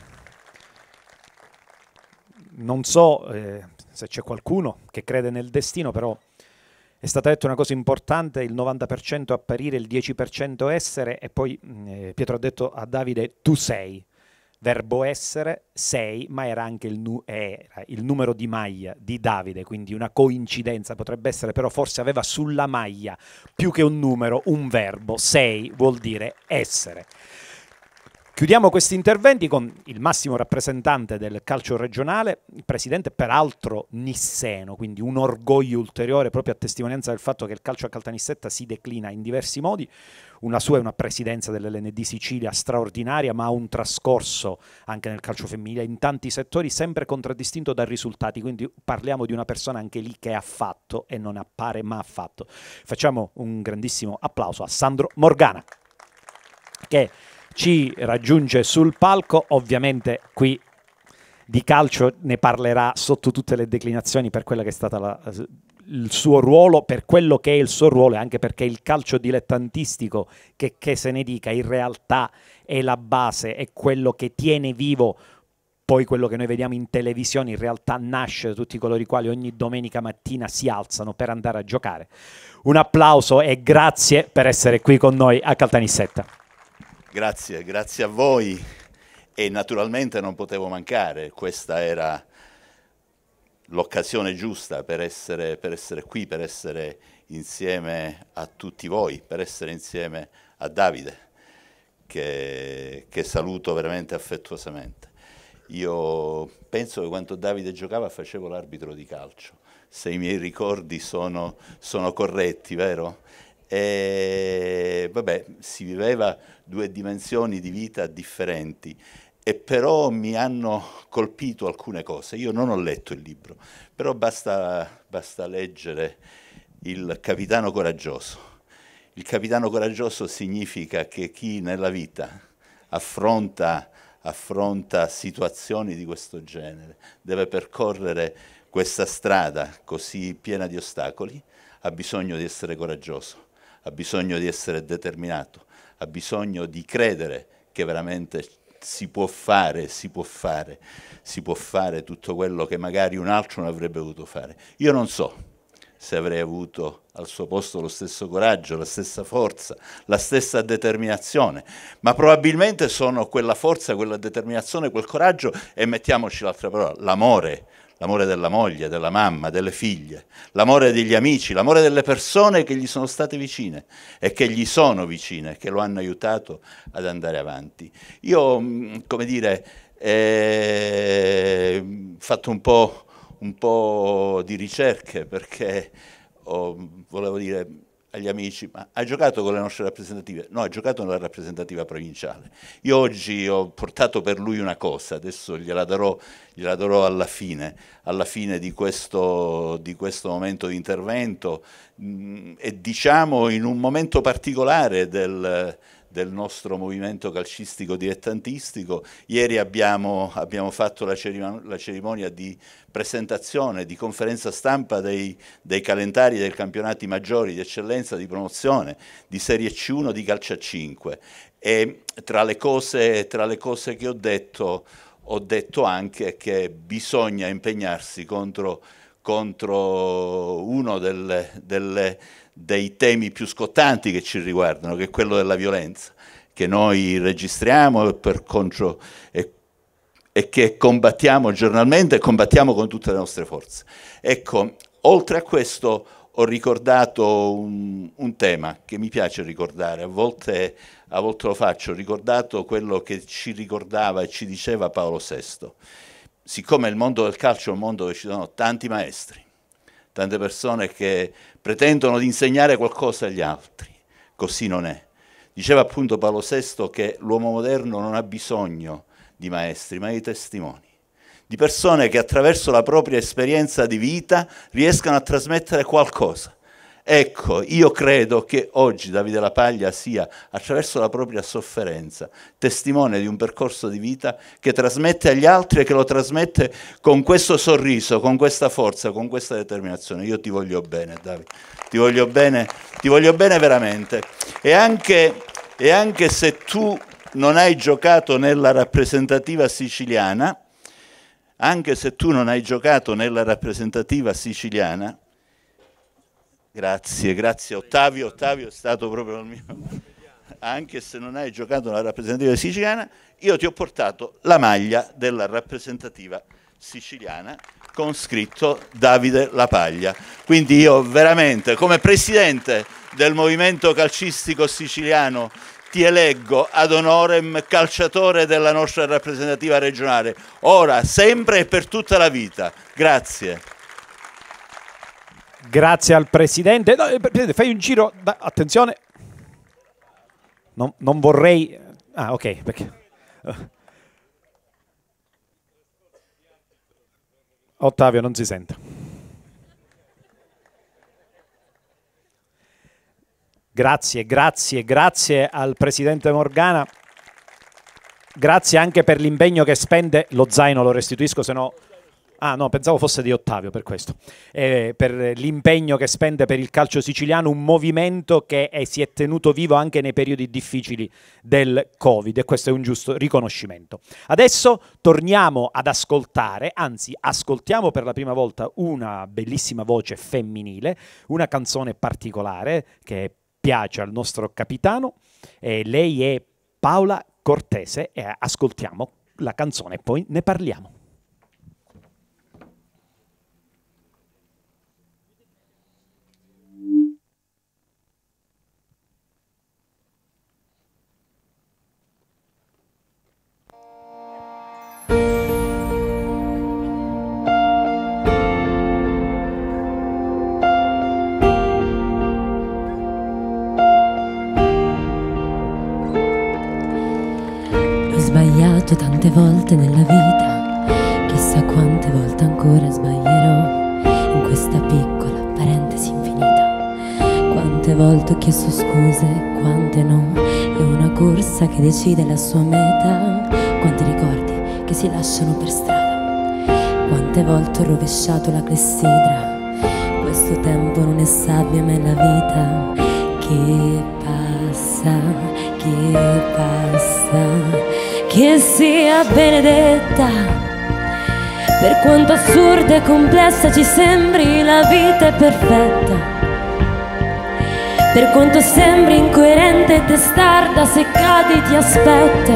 Non so eh, se c'è qualcuno che crede nel destino, però è stata detta una cosa importante, il 90% apparire, il 10% essere e poi mm, eh, Pietro ha detto a Davide tu sei verbo essere sei, ma era anche il, nu- eh, era il, numero di maglia di Davide, quindi una coincidenza potrebbe essere, però forse aveva sulla maglia più che un numero un verbo, sei vuol dire essere. Chiudiamo questi interventi con il massimo rappresentante del calcio regionale, il presidente peraltro nisseno, quindi un orgoglio ulteriore proprio a testimonianza del fatto che il calcio a Caltanissetta si declina in diversi modi, una sua è una presidenza dell'LND Sicilia straordinaria, ma ha un trascorso anche nel calcio femminile in tanti settori sempre contraddistinto da risultati, quindi parliamo di una persona anche lì che ha fatto e non appare ma ha fatto. Facciamo un grandissimo applauso a Sandro Morgana che ci raggiunge sul palco, ovviamente qui di calcio ne parlerà sotto tutte le declinazioni per quella che è stata la il suo ruolo per quello che è il suo ruolo e anche perché il calcio dilettantistico, che, che se ne dica, in realtà è la base, è quello che tiene vivo poi quello che noi vediamo in televisione in realtà nasce da tutti coloro i quali ogni domenica mattina si alzano per andare a giocare. Un applauso e grazie per essere qui con noi a Caltanissetta. Grazie, grazie a voi e naturalmente non potevo mancare, questa era l'occasione giusta per essere, per essere, qui, per essere insieme a tutti voi, per essere insieme a Davide, che, che saluto veramente affettuosamente. Io penso che quando Davide giocava facevo l'arbitro di calcio, se i miei ricordi sono, sono corretti, vero? E vabbè, si viveva due dimensioni di vita differenti e però mi hanno colpito alcune cose. Io non ho letto il libro, però basta, basta leggere Il Capitano Coraggioso. Il capitano coraggioso significa che chi nella vita affronta, affronta situazioni di questo genere deve percorrere questa strada così piena di ostacoli, ha bisogno di essere coraggioso, ha bisogno di essere determinato, ha bisogno di credere che veramente si può fare, si può fare, si può fare tutto quello che magari un altro non avrebbe potuto fare. Io non so se avrei avuto al suo posto lo stesso coraggio, la stessa forza, la stessa determinazione, ma probabilmente sono quella forza, quella determinazione, quel coraggio e mettiamoci l'altra parola, l'amore, l'amore della moglie, della mamma, delle figlie, l'amore degli amici, l'amore delle persone che gli sono state vicine e che gli sono vicine, che lo hanno aiutato ad andare avanti. Io, mm, come dire, eh, ho fatto un po', un po' di ricerche perché oh, volevo dire agli amici, ma ha giocato con le nostre rappresentative? No, ha giocato nella rappresentativa provinciale. Io oggi ho portato per lui una cosa, adesso gliela darò, gliela darò alla fine, alla fine di questo, di questo momento di intervento mh, mm, e diciamo in un momento particolare del del nostro movimento calcistico dilettantistico. Ieri abbiamo, abbiamo fatto la, cerimonia, la cerimonia di presentazione, di conferenza stampa dei, dei, calendari dei campionati maggiori di eccellenza, di promozione, di Serie C1, di calcio a 5. E tra le cose, tra le cose che ho detto, ho detto anche che bisogna impegnarsi contro contro uno delle, delle, dei temi più scottanti che ci riguardano, che è quello della violenza, che noi registriamo e, per contro, e, e che combattiamo giornalmente e combattiamo con tutte le nostre forze. Ecco, oltre a questo ho ricordato un, un, tema che mi piace ricordare, a volte, a volte, lo faccio, ho ricordato quello che ci ricordava e ci diceva Paolo VI siccome il mondo del calcio è un mondo dove ci sono tanti maestri, tante persone che pretendono di insegnare qualcosa agli altri, così non è. Diceva appunto Paolo VI che l'uomo moderno non ha bisogno di maestri, ma di testimoni, di persone che attraverso la propria esperienza di vita riescano a trasmettere qualcosa Ecco, io credo che oggi Davide La Paglia sia, attraverso la propria sofferenza, testimone di un percorso di vita che trasmette agli altri e che lo trasmette con questo sorriso, con questa forza, con questa determinazione. Io ti voglio bene, Davide, ti voglio bene, ti voglio bene veramente. E anche, e anche se tu non hai giocato nella rappresentativa siciliana, anche se tu non hai giocato nella rappresentativa siciliana, Grazie, grazie Ottavio, Ottavio è stato proprio il mio, anche se non hai giocato nella rappresentativa siciliana, io ti ho portato la maglia della rappresentativa siciliana con scritto Davide La Paglia. Quindi io veramente come presidente del movimento calcistico siciliano ti eleggo ad onorem calciatore della nostra rappresentativa regionale, ora, sempre e per tutta la vita. Grazie. Grazie al Presidente. No, eh, Presidente, fai un giro, da... attenzione. Non, non, vorrei... Ah, ok, perché... Eh. Ottavio non si sente. Grazie, grazie, grazie al Presidente Morgana. Grazie anche per l'impegno che spende. Lo zaino lo restituisco, se no... Ah no, pensavo fosse di Ottavio per questo, eh, per l'impegno che spende per il calcio siciliano, un movimento che è, si è tenuto vivo anche nei periodi difficili del Covid e questo è un giusto riconoscimento. Adesso torniamo ad ascoltare, anzi ascoltiamo per la prima volta una bellissima voce femminile, una canzone particolare che piace al nostro capitano, eh, lei è Paola Cortese e ascoltiamo la canzone e poi ne parliamo. decide la sua meta, quanti ricordi che si lasciano per strada, quante volte ho rovesciato la clessidra, questo tempo non è sabbia ma è la vita che passa, che passa, che sia benedetta, per quanto assurda e complessa ci sembri la vita è perfetta per quanto sembri incoerente e testarda, se cadi ti aspetta.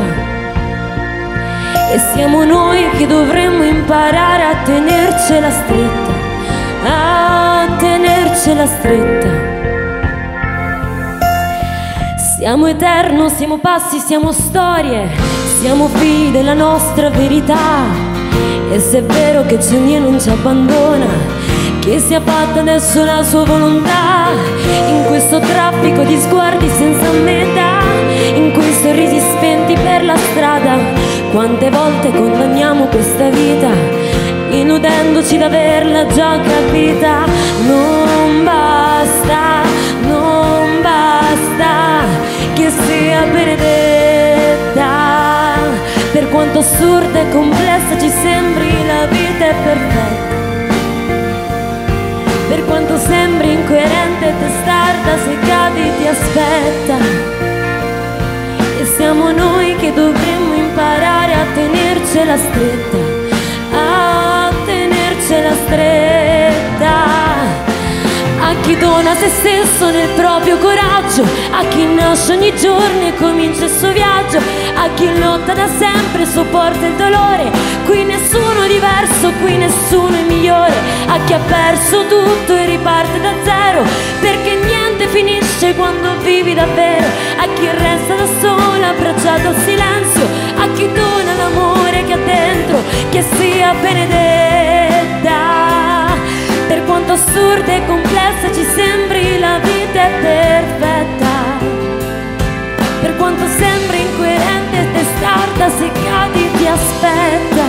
E siamo noi che dovremmo imparare a tenercela stretta, a tenercela stretta. Siamo eterno, siamo passi, siamo storie, siamo figli della nostra verità. E se è vero che c'è Cegnie non ci abbandona, che sia fatta adesso la sua volontà in questo traffico di sguardi senza metà in quei sorrisi spenti per la strada quante volte condanniamo questa vita illudendoci d'averla già capita non basta non basta che sia benedetta per quanto assurda e complessa ci sembri la vita è perfetta quanto sembri incoerente e testarda se cadi ti aspetta e siamo noi che dovremmo imparare a tenercela stretta a tenercela stretta chi dona se stesso nel proprio coraggio, a chi nasce ogni giorno e comincia il suo viaggio, a chi lotta da sempre e sopporta il dolore, qui nessuno è diverso, qui nessuno è migliore, a chi ha perso tutto e riparte da zero, perché niente finisce quando vivi davvero, a chi resta da solo abbracciato al silenzio, a chi dona l'amore che ha dentro, che sia benedetto quanto assurda e complessa ci sembri la vita è perfetta per quanto sembri incoerente e testarda se cadi ti aspetta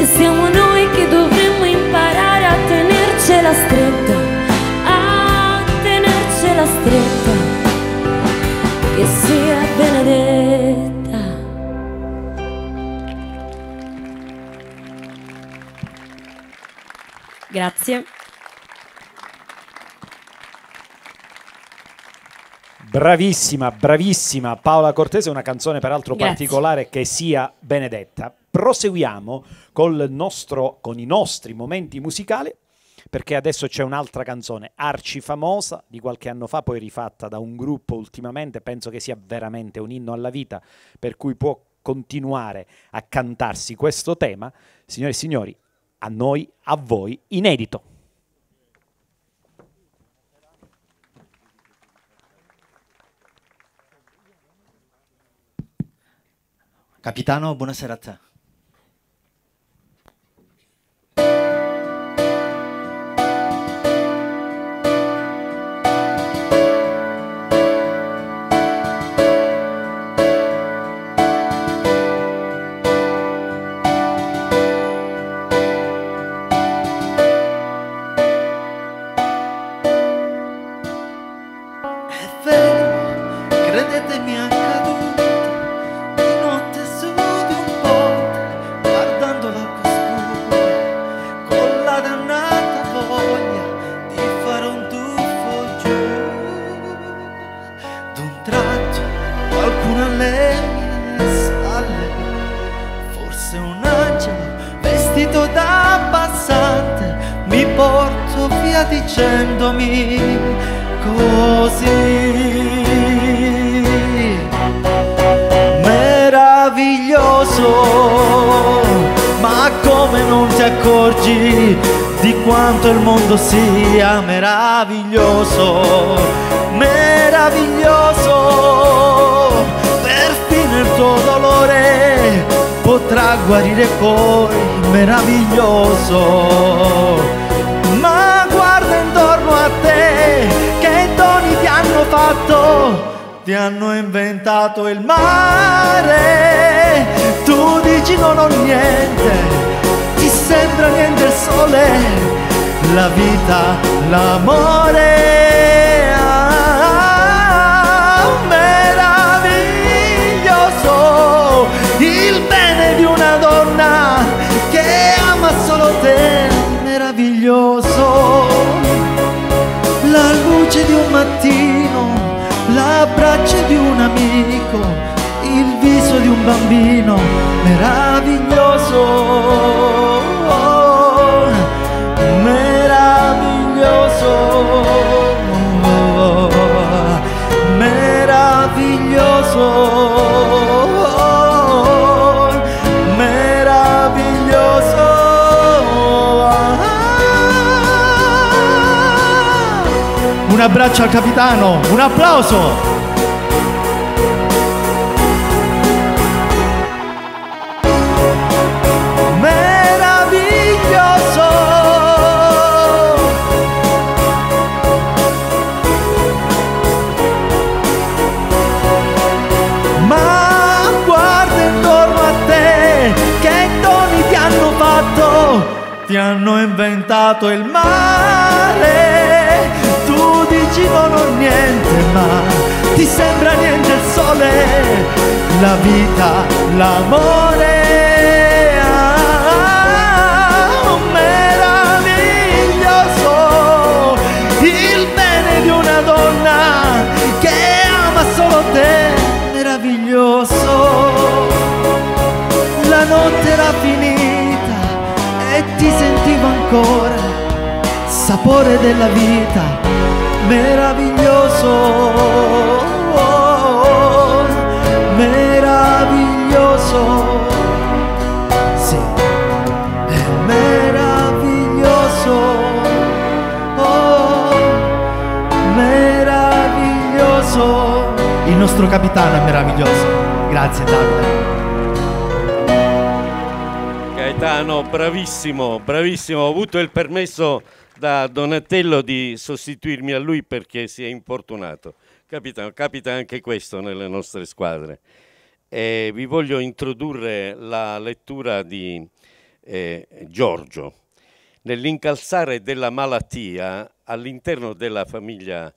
e siamo noi che dovremmo imparare a tenercela stretta a tenercela stretta che sia Grazie. Bravissima, bravissima Paola Cortese, una canzone peraltro Grazie. particolare che sia benedetta. Proseguiamo nostro, con i nostri momenti musicali perché adesso c'è un'altra canzone arcifamosa di qualche anno fa, poi rifatta da un gruppo ultimamente, penso che sia veramente un inno alla vita, per cui può continuare a cantarsi questo tema. Signore e signori, a noi, a voi, inedito. Capitano, buonasera a te. Bravissimo, ho avuto il permesso da Donatello di sostituirmi a lui perché si è importunato. Capita, capita anche questo nelle nostre squadre. E vi voglio introdurre la lettura di eh, Giorgio. Nell'incalzare della malattia all'interno della famiglia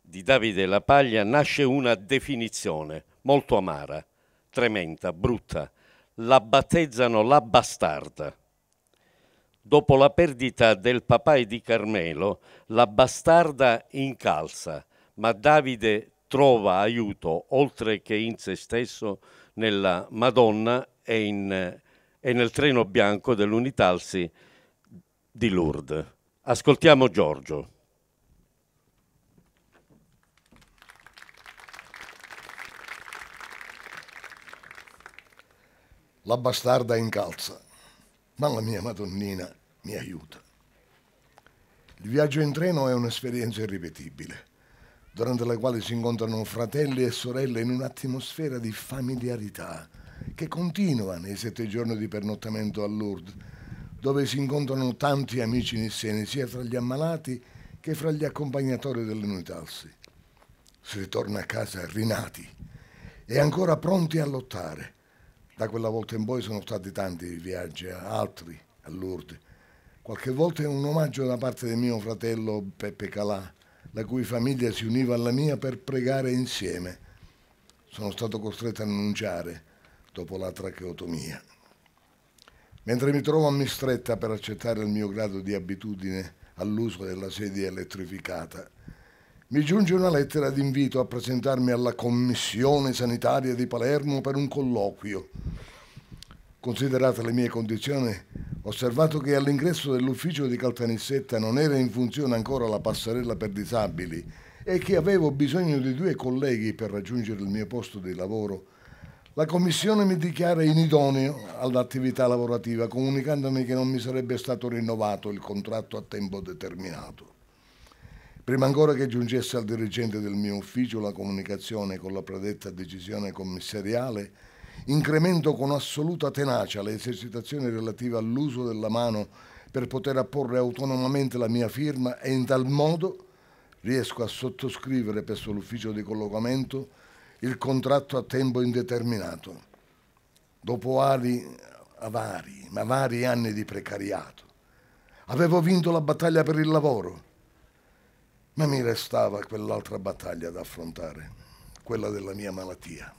di Davide La Paglia nasce una definizione molto amara, tremenda, brutta. La battezzano la bastarda. Dopo la perdita del papà e di Carmelo, la bastarda incalza, ma Davide trova aiuto, oltre che in se stesso, nella Madonna e, in, e nel treno bianco dell'Unitalsi di Lourdes. Ascoltiamo Giorgio. La bastarda incalza ma la mia, Madonnina, mi aiuta. Il viaggio in treno è un'esperienza irripetibile, durante la quale si incontrano fratelli e sorelle in un'atmosfera di familiarità che continua nei sette giorni di pernottamento a Lourdes, dove si incontrano tanti amici nisseni, sia fra gli ammalati che fra gli accompagnatori delle Nuitalsi. Si ritorna a casa rinati e ancora pronti a lottare, da quella volta in poi sono stati tanti i viaggi, eh, altri a Lourdes. Qualche volta è un omaggio da parte di mio fratello Peppe Calà, la cui famiglia si univa alla mia per pregare insieme. Sono stato costretto a annunciare dopo la tracheotomia. Mentre mi trovo a mistretta per accettare il mio grado di abitudine all'uso della sedia elettrificata, mi giunge una lettera d'invito a presentarmi alla Commissione Sanitaria di Palermo per un colloquio. Considerate le mie condizioni, osservato che all'ingresso dell'ufficio di Caltanissetta non era in funzione ancora la passerella per disabili e che avevo bisogno di due colleghi per raggiungere il mio posto di lavoro. La Commissione mi dichiara inidoneo all'attività lavorativa, comunicandomi che non mi sarebbe stato rinnovato il contratto a tempo determinato. Prima ancora che giungesse al dirigente del mio ufficio la comunicazione con la predetta decisione commissariale, incremento con assoluta tenacia le esercitazioni relative all'uso della mano per poter apporre autonomamente la mia firma e in tal modo riesco a sottoscrivere presso l'ufficio di collocamento il contratto a tempo indeterminato. Dopo vari, avari, ma vari anni di precariato, avevo vinto la battaglia per il lavoro ma mi restava quell'altra battaglia da affrontare, quella della mia malattia.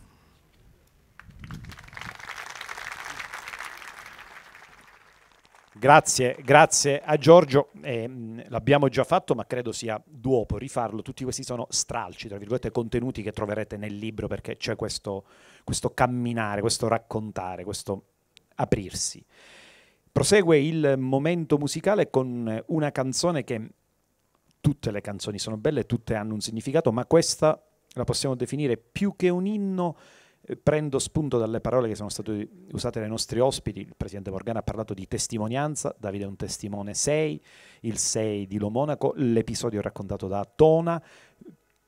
Grazie, grazie a Giorgio. Eh, l'abbiamo già fatto, ma credo sia duopo rifarlo. Tutti questi sono stralci, tra virgolette, contenuti che troverete nel libro perché c'è questo, questo camminare, questo raccontare, questo aprirsi. Prosegue il momento musicale con una canzone che tutte le canzoni sono belle, tutte hanno un significato, ma questa la possiamo definire più che un inno, eh, prendo spunto dalle parole che sono state usate dai nostri ospiti, il presidente Morgana ha parlato di testimonianza, Davide è un testimone 6, il 6 di Lo Monaco, l'episodio raccontato da Tona,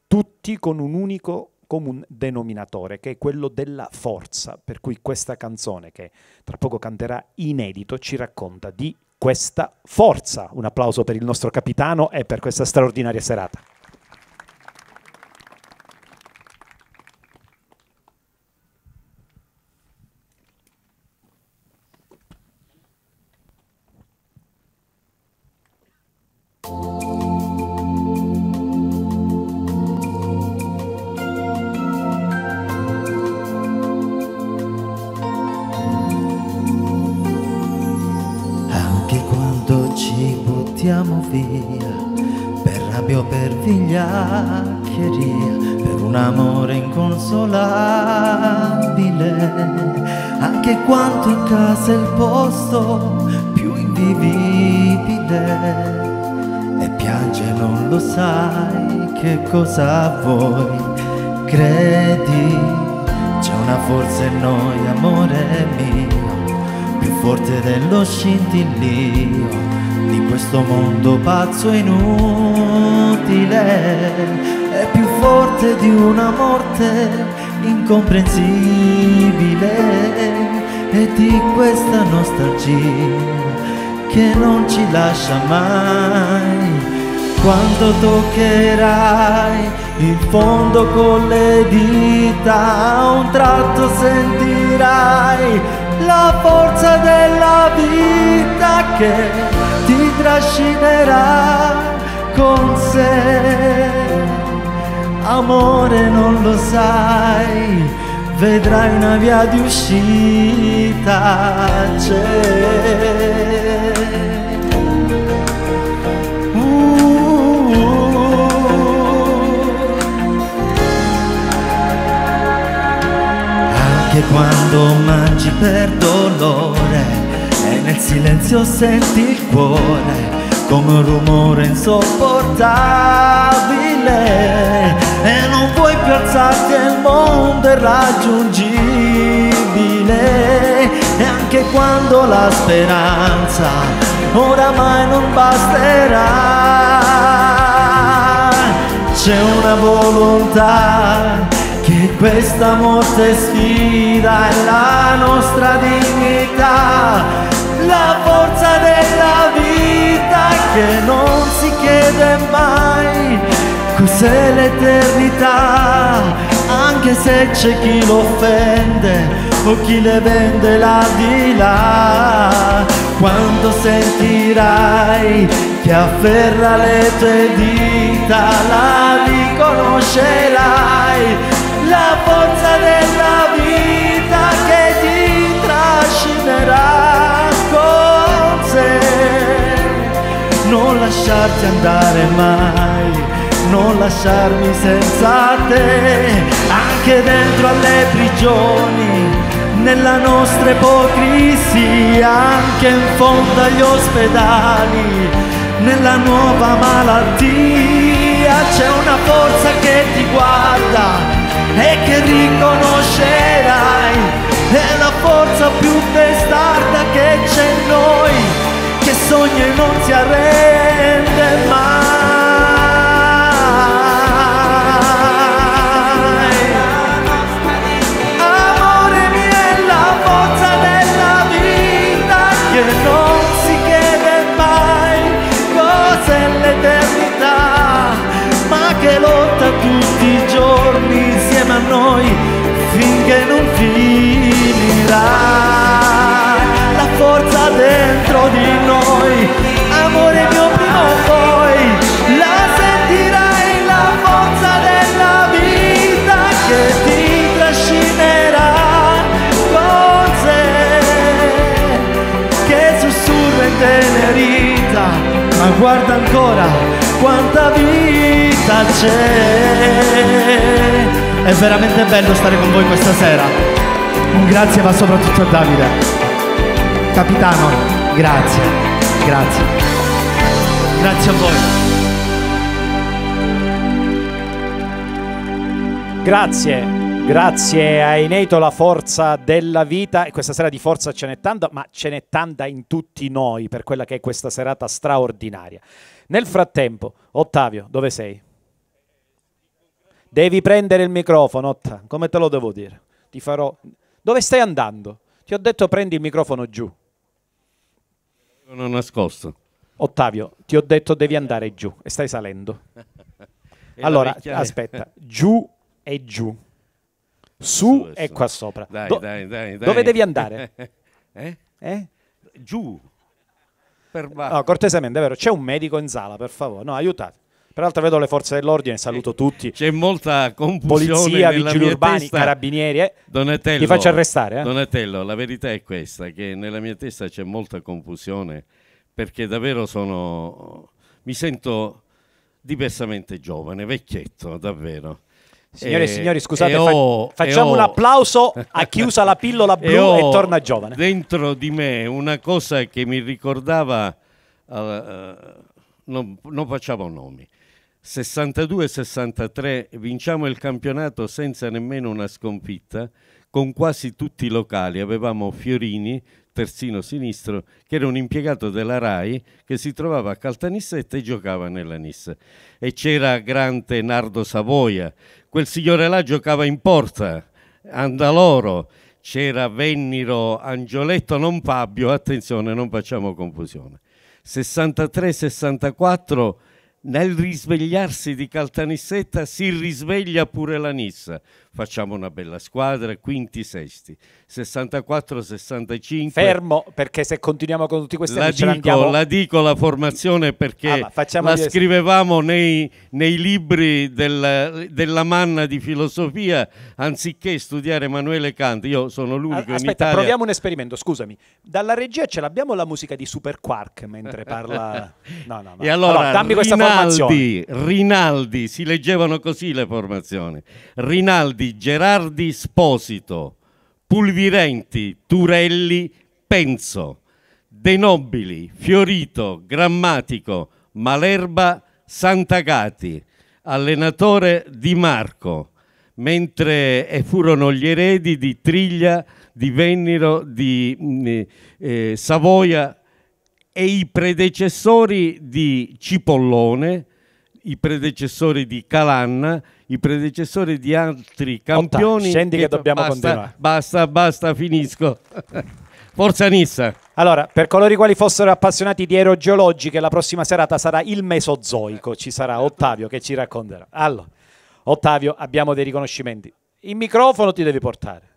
tutti con un unico comune denominatore che è quello della forza, per cui questa canzone che tra poco canterà inedito ci racconta di questa forza. Un applauso per il nostro capitano e per questa straordinaria serata. portiamo via per rabbia o per vigliaccheria, per un amore inconsolabile, anche quanto in casa è il posto più invivibile. E piange non lo sai che cosa vuoi, credi c'è una forza in noi, amore mio, più forte dello scintillio di questo mondo pazzo e inutile è più forte di una morte incomprensibile e di questa nostalgia che non ci lascia mai quando toccherai il fondo con le dita, a un tratto sentirai la forza della vita che trascinerà con sé. Amore non lo sai, vedrai una via di uscita. C'è. Uh. Anche quando mangi per dolore silenzio senti il cuore come un rumore insopportabile e non vuoi più alzarti il mondo è raggiungibile e anche quando la speranza oramai non basterà c'è una volontà che questa morte sfida è la nostra dignità la forza della vita che non si chiede mai cos'è l'eternità, anche se c'è chi lo offende o chi le vende là di là. Quando sentirai che afferra le tue dita, la riconoscerai, la forza della vita non lasciarti andare mai, non lasciarmi senza te, anche dentro alle prigioni, nella nostra ipocrisia, anche in fondo agli ospedali, nella nuova malattia, c'è una forza che ti guarda e che riconoscerai, è la forza più testarda che c'è in noi sogna e non si arrende mai. Amore mio è la forza della vita che non si chiede mai cos'è l'eternità, ma che lotta tutti i giorni insieme a noi finché non finirà forza dentro di noi amore mio prima o poi la sentirai la forza della vita che ti trascinerà con sé che sussurra intenerita ma guarda ancora quanta vita c'è è veramente bello stare con voi questa sera un grazie va soprattutto a Davide capitano, grazie, grazie. Grazie a voi. Grazie. Grazie a Eneito la forza della vita e questa sera di forza ce n'è tanta, ma ce n'è tanta in tutti noi per quella che è questa serata straordinaria. Nel frattempo, Ottavio, dove sei? Devi prendere il microfono, Ottavio, come te lo devo dire? Ti farò... Dove stai andando? Ti ho detto prendi il microfono giù. Sono nascosto. Ottavio, ti ho detto devi andare giù e stai salendo. e allora, aspetta, giù e giù. Su, e qua sopra. Dai, Do- dai, dai, dai, Dove devi andare? eh? Eh? Giù. Per... No, cortesemente, vero? C'è un medico in sala, per favore. No, aiutate. Peraltro vedo le forze dell'ordine, saluto tutti. C'è molta confusione Polizia, vigili urbani, testa. carabinieri. Eh. Donatello, Ti faccio arrestare. Eh? Donatello, la verità è questa, che nella mia testa c'è molta confusione perché davvero sono... mi sento diversamente giovane, vecchietto, davvero. Signore e eh, signori, scusate, e ho, facciamo e un applauso a chi usa la pillola blu e, e torna giovane. Dentro di me una cosa che mi ricordava, uh, non, non facciamo nomi, 62-63 vinciamo il campionato senza nemmeno una sconfitta, con quasi tutti i locali. Avevamo Fiorini, terzino sinistro, che era un impiegato della RAI che si trovava a Caltanissetta e giocava nella Nissa. E c'era grande Nardo Savoia, quel signore là giocava in porta, Andaloro, c'era Venniro Angioletto, non Fabio, attenzione, non facciamo confusione. 63-64 nel risvegliarsi di Caltanissetta si risveglia pure la Nissa facciamo una bella squadra, quinti, sesti, 64-65. Fermo, perché se continuiamo con tutti questi la, dico, la dico la formazione perché ah, la scrivevamo nei, nei libri del, della manna di filosofia, anziché studiare Emanuele Kant, io sono l'unico Aspetta, in Italia... proviamo un esperimento, scusami. Dalla regia ce l'abbiamo la musica di Super Quark mentre parla... No, no, no. E allora, allora Rinaldi, Rinaldi, si leggevano così le formazioni. Rinaldi Gerardi Sposito, Pulvirenti, Turelli, Penso, De Nobili, Fiorito, Grammatico, Malerba, Santagati, allenatore Di Marco, mentre eh, furono gli eredi di Triglia, di Vennero, di mm, eh, eh, Savoia e i predecessori di Cipollone, i predecessori di Calanna i predecessori di altri campioni. Senti che, che dobbiamo basta, continuare. Basta, basta, finisco. Forza Nissa. Allora, per coloro i quali fossero appassionati di aerogeologiche, la prossima serata sarà il Mesozoico. Ci sarà Ottavio che ci racconterà. Allora, Ottavio, abbiamo dei riconoscimenti. Il microfono ti devi portare.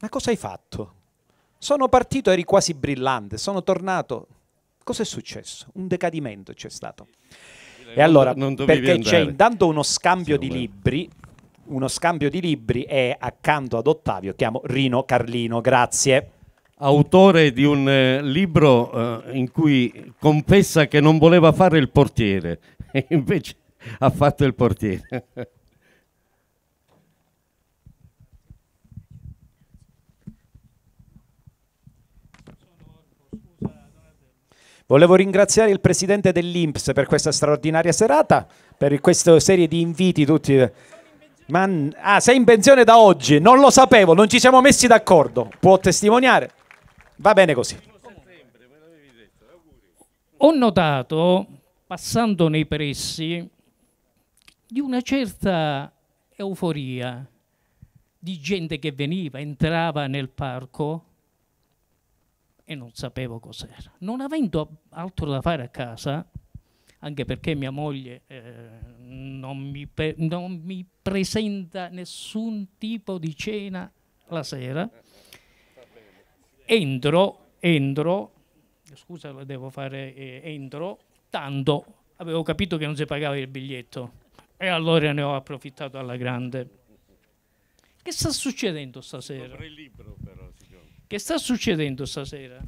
Ma cosa hai fatto? Sono partito, eri quasi brillante, sono tornato. Cos'è successo? Un decadimento c'è stato. E allora, non perché andare. c'è intanto uno scambio sì, di libri uno scambio di libri e accanto ad Ottavio chiamo Rino Carlino, grazie. Autore di un eh, libro eh, in cui confessa che non voleva fare il portiere e invece ha fatto il portiere. Volevo ringraziare il presidente dell'Inps per questa straordinaria serata, per questa serie di inviti tutti. Man... Ah, sei in pensione da oggi, non lo sapevo, non ci siamo messi d'accordo. Può testimoniare? Va bene così. Ho notato, passando nei pressi, di una certa euforia di gente che veniva, entrava nel parco e non sapevo cos'era. Non avendo altro da fare a casa, anche perché mia moglie eh, non, mi non, mi presenta nessun tipo di cena la sera, entro, entro, scusa lo devo fare, eh, entro, tanto avevo capito che non si pagava il biglietto e allora ne ho approfittato alla grande. Che sta succedendo stasera? Dovrei libro però. Che sta succedendo stasera?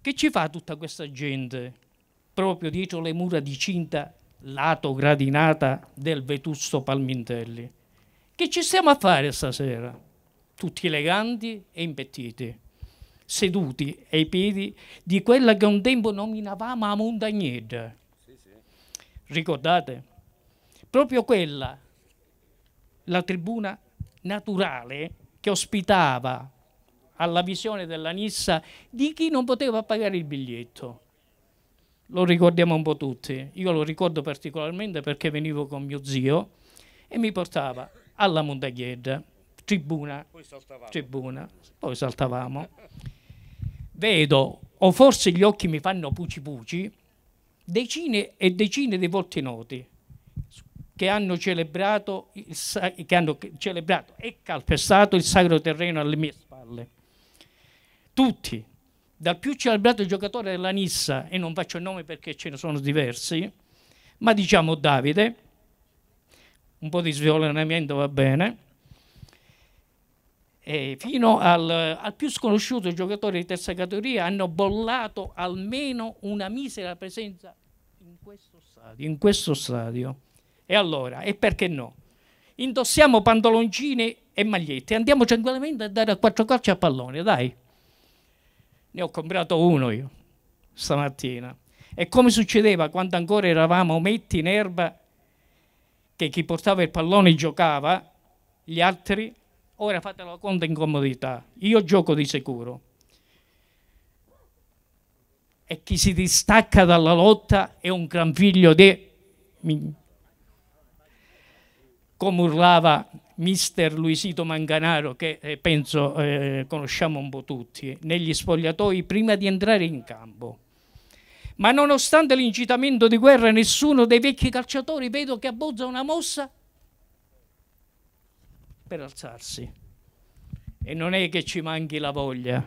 Che ci fa tutta questa gente proprio dietro le mura di cinta lato gradinata del vetusto Palmintelli? Che ci stiamo a fare stasera? Tutti eleganti e impettiti, seduti ai piedi di quella che un tempo nominavamo a montagnetta. Ricordate? Proprio quella, la tribuna naturale che ospitava alla visione della Nissa di chi non poteva pagare il biglietto. Lo ricordiamo un po' tutti. Io lo ricordo particolarmente perché venivo con mio zio e mi portava alla Montaghedda, tribuna, poi saltavamo. tribuna, poi saltavamo. Vedo, o forse gli occhi mi fanno puci puci, decine e decine di volti noti che hanno celebrato, che hanno celebrato e calpestato il sacro terreno alle mie spalle tutti, dal più celebrato giocatore della Nissa, e non faccio il nome perché ce ne sono diversi, ma diciamo Davide, un po' di sviolenamento va bene, fino al, al, più sconosciuto giocatore di terza categoria hanno bollato almeno una misera presenza in questo stadio. In questo stadio. E allora, e perché no? Indossiamo pantaloncini e magliette, andiamo tranquillamente a dare a quattro calci a pallone, dai. Ne ho comprato uno io stamattina. E come succedeva quando ancora eravamo metti in erba, che chi portava il pallone giocava, gli altri, ora fate la conta in comodità, io gioco di sicuro. E chi si distacca dalla lotta è un gran figlio di... come urlava mister Luisito Manganaro, che eh, penso eh, conosciamo un po' tutti, negli spogliatoi prima di entrare in campo. Ma nonostante l'incitamento di guerra, nessuno dei vecchi calciatori vedo che abbozza una mossa per alzarsi. E non è che ci manchi la voglia,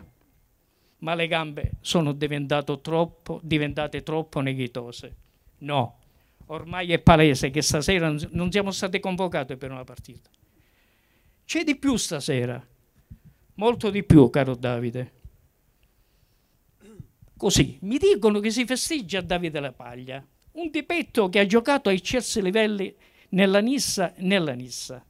ma le gambe sono troppo, diventate troppo neghitose. No, ormai è palese che stasera non siamo stati convocati per una partita. C'è di più stasera, molto di più, caro Davide. Così, mi dicono che si festeggia Davide La Paglia, un dipetto che ha giocato a eccessi livelli nella Nissa nella Nissa.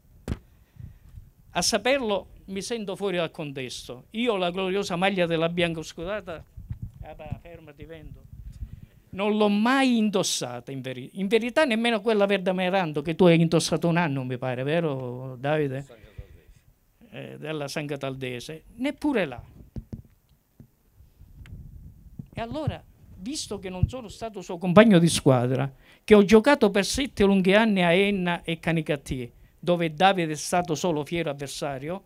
A saperlo mi sento fuori dal contesto. Io la gloriosa maglia della biancoscudata, ah, fermati vendo. non l'ho mai indossata in, veri in, verità, nemmeno quella verde merando che tu hai indossato un anno, mi pare, vero Davide? Sì. Eh, della San Cataldese, neppure là. E allora, visto che non sono stato suo compagno di squadra, che ho giocato per sette lunghi anni a Enna e Canicattì, dove Davide è stato solo fiero avversario,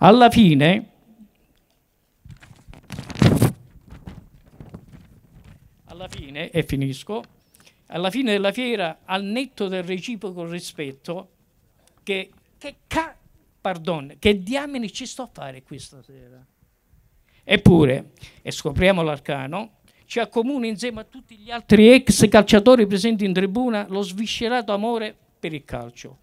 alla fine... Alla fine, e finisco, alla fine della fiera, al netto del reciproco rispetto, che, che, Pardon, che diamine ci sto a fare qui stasera? Eppure, e scopriamo l'arcano, ci accomuna insieme a tutti gli altri ex calciatori presenti in tribuna lo sviscerato amore per il calcio.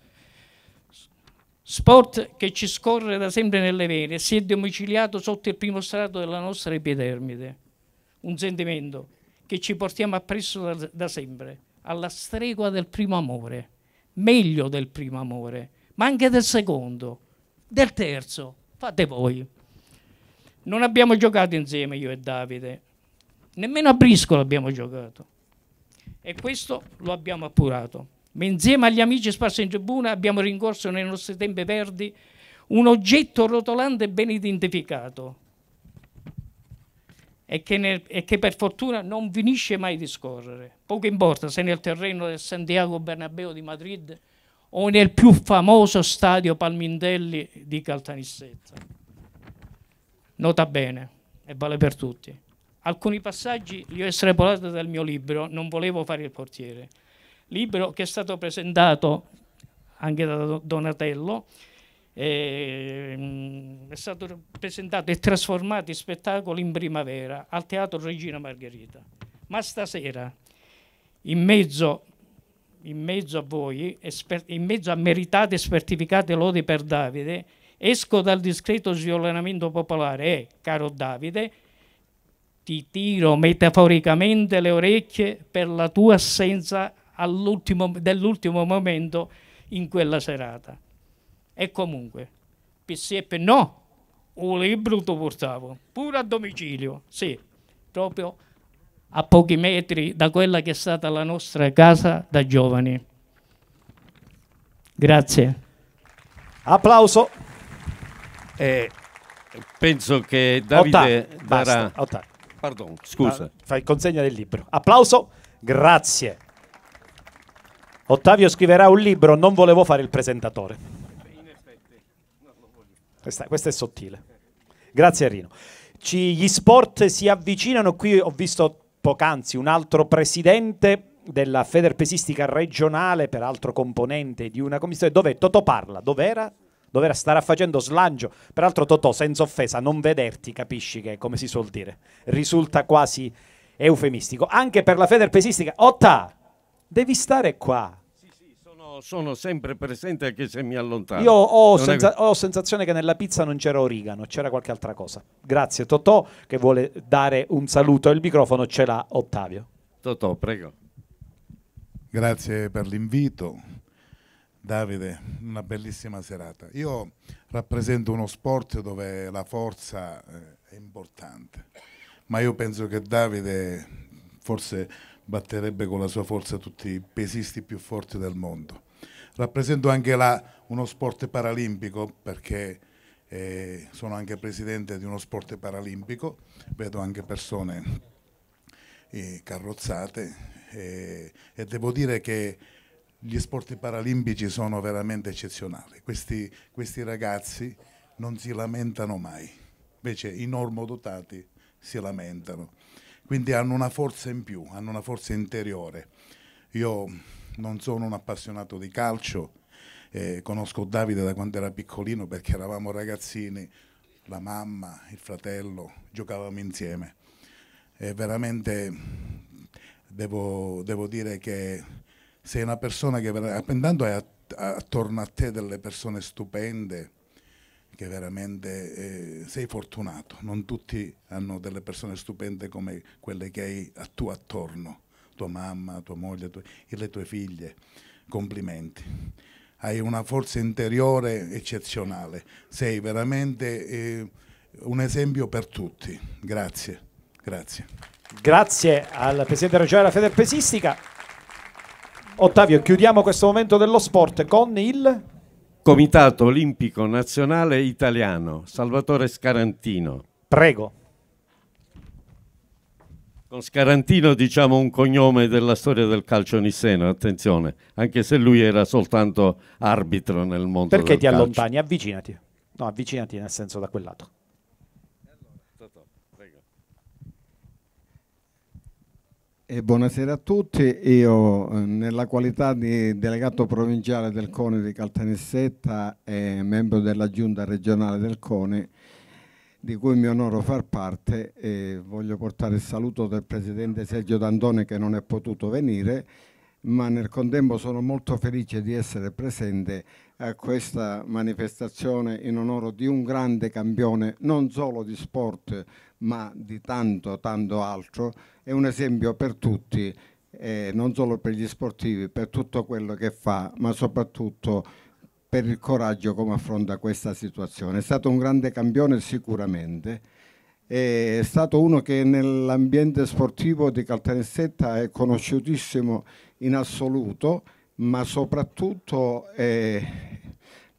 Sport che ci scorre da sempre nelle vene, si è domiciliato sotto il primo strato della nostra epidermide. Un sentimento che ci portiamo appresso da, da sempre, alla stregua del primo amore, meglio del primo amore, ma anche del secondo del terzo. Fate voi. Non abbiamo giocato insieme io e Davide, nemmeno a briscola abbiamo giocato. E questo lo abbiamo appurato. Ma insieme agli amici sparsi in tribuna abbiamo rincorso nei nostri tempi verdi un oggetto rotolante ben identificato e che, nel, e che, per fortuna non finisce mai di scorrere. Poco importa se nel terreno del Santiago Bernabeo di Madrid o nel più famoso stadio Palmindelli di Caltanissetta. Nota bene, e vale per tutti. Alcuni passaggi li ho estrapolati dal mio libro, non volevo fare il portiere. Libro che è stato presentato anche da Donatello, eh, è stato presentato e trasformato in spettacolo in primavera al Teatro Regina Margherita. Ma stasera, in mezzo in mezzo a voi, in mezzo a meritate e spertificate lodi per Davide, esco dal discreto sviolenamento popolare e, caro Davide, ti tiro metaforicamente le orecchie per la tua assenza dell'ultimo momento in quella serata. E comunque, PSEP no, un libro tu portavo, pure a domicilio, sì, proprio a pochi metri da quella che è stata la nostra casa da giovani. Grazie. Applauso. Eh, penso che Davide Ottà, darà... Basta, Pardon, scusa. Fai consegna del libro. Applauso. Grazie. Ottavio scriverà un libro, non volevo fare il presentatore. Questa, questa è sottile. Grazie Rino. Ci, gli sport si avvicinano, qui ho visto poc'anzi un altro presidente della Federpesistica regionale, peraltro componente di una commissione, dove Toto parla, dov'era? Dov'era? Starà facendo slancio? Peraltro Toto, senza offesa, non vederti, capisci che, come si suol dire, risulta quasi eufemistico. Anche per la Federpesistica, Otta, devi stare qua sono sempre presente anche se mi allontano. Io ho, senza- è... ho, sensazione che nella pizza non c'era origano, c'era qualche altra cosa. Grazie Totò che vuole dare un saluto al microfono, ce l'ha Ottavio. Totò, prego. Grazie per l'invito. Davide, una bellissima serata. Io rappresento uno sport dove la forza eh, è importante, ma io penso che Davide forse batterebbe con la sua forza tutti i pesisti più forti del mondo. Rappresento anche la, uno sport paralimpico perché eh, sono anche presidente di uno sport paralimpico, vedo anche persone eh, carrozzate eh, e devo dire che gli sport paralimpici sono veramente eccezionali. Questi, questi ragazzi non si lamentano mai, invece i normodotati si lamentano quindi hanno una forza in più, hanno una forza interiore. Io non sono un appassionato di calcio, eh, conosco Davide da quando era piccolino perché eravamo ragazzini, la mamma, il fratello, giocavamo insieme. E veramente devo, devo dire che sei una persona che intanto hai attorno a te delle persone stupende, che veramente eh, sei fortunato, non tutti hanno delle persone stupende come quelle che hai a tu attorno, tua mamma, tua moglie tu, e le tue figlie. Complimenti. Hai una forza interiore eccezionale, sei veramente eh, un esempio per tutti. Grazie, grazie. Grazie al Presidente regionale della Federpesistica. Ottavio, chiudiamo questo momento dello sport con il... Comitato Olimpico Nazionale Italiano, Salvatore Scarantino. Prego. Con Scarantino diciamo un cognome della storia del calcio nisseno, attenzione, anche se lui era soltanto arbitro nel mondo Perché ti calcio. allontani? Avvicinati. No, avvicinati nel senso da quel lato. E buonasera a tutti, io eh, nella qualità di delegato provinciale del CONE di Caltanissetta e membro della giunta regionale del CONE di cui mi onoro far parte e voglio portare il saluto del presidente Sergio D'Antone che non è potuto venire ma nel contempo sono molto felice di essere presente a questa manifestazione in onore di un grande campione non solo di sport ma di tanto, tanto altro, è un esempio per tutti, eh, non solo per gli sportivi, per tutto quello che fa, ma soprattutto per il coraggio come affronta questa situazione. È stato un grande campione sicuramente, è stato uno che nell'ambiente sportivo di Caltanissetta è conosciutissimo in assoluto, ma soprattutto è,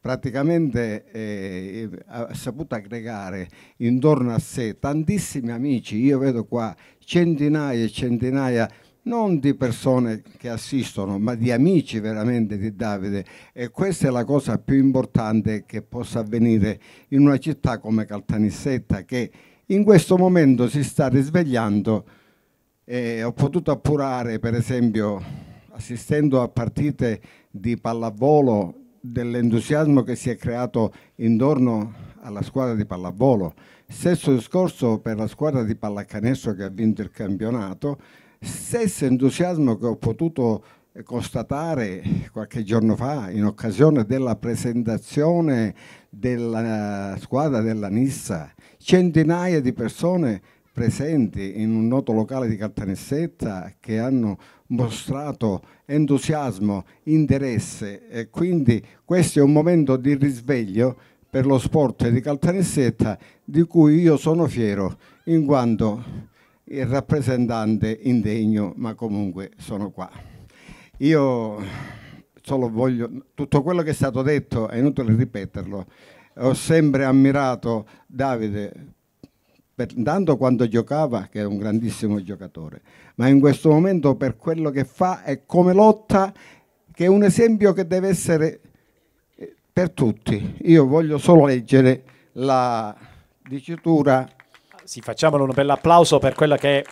praticamente eh, ha saputo aggregare intorno a sé tantissimi amici, io vedo qua centinaia e centinaia non di persone che assistono, ma di amici veramente di Davide e questa è la cosa più importante che possa avvenire in una città come Caltanissetta che in questo momento si sta risvegliando e ho potuto appurare per esempio assistendo a partite di pallavolo dell'entusiasmo che si è creato intorno alla squadra di pallavolo. Stesso discorso per la squadra di pallacanestro che ha vinto il campionato. Stesso entusiasmo che ho potuto constatare qualche giorno fa in occasione della presentazione della squadra della Nissa. Centinaia di persone presenti in un noto locale di Caltanissetta che hanno mostrato entusiasmo, interesse e quindi questo è un momento di risveglio per lo sport di Caltanissetta di cui io sono fiero in quanto il rappresentante indegno ma comunque sono qua. Io solo voglio, tutto quello che è stato detto è inutile ripeterlo, ho sempre ammirato Davide tanto quando giocava, che era un grandissimo giocatore, ma in questo momento per quello che fa e come lotta, che è un esempio che deve essere eh, per tutti. Io voglio solo leggere la dicitura. Sì, facciamolo un bel applauso per quella che è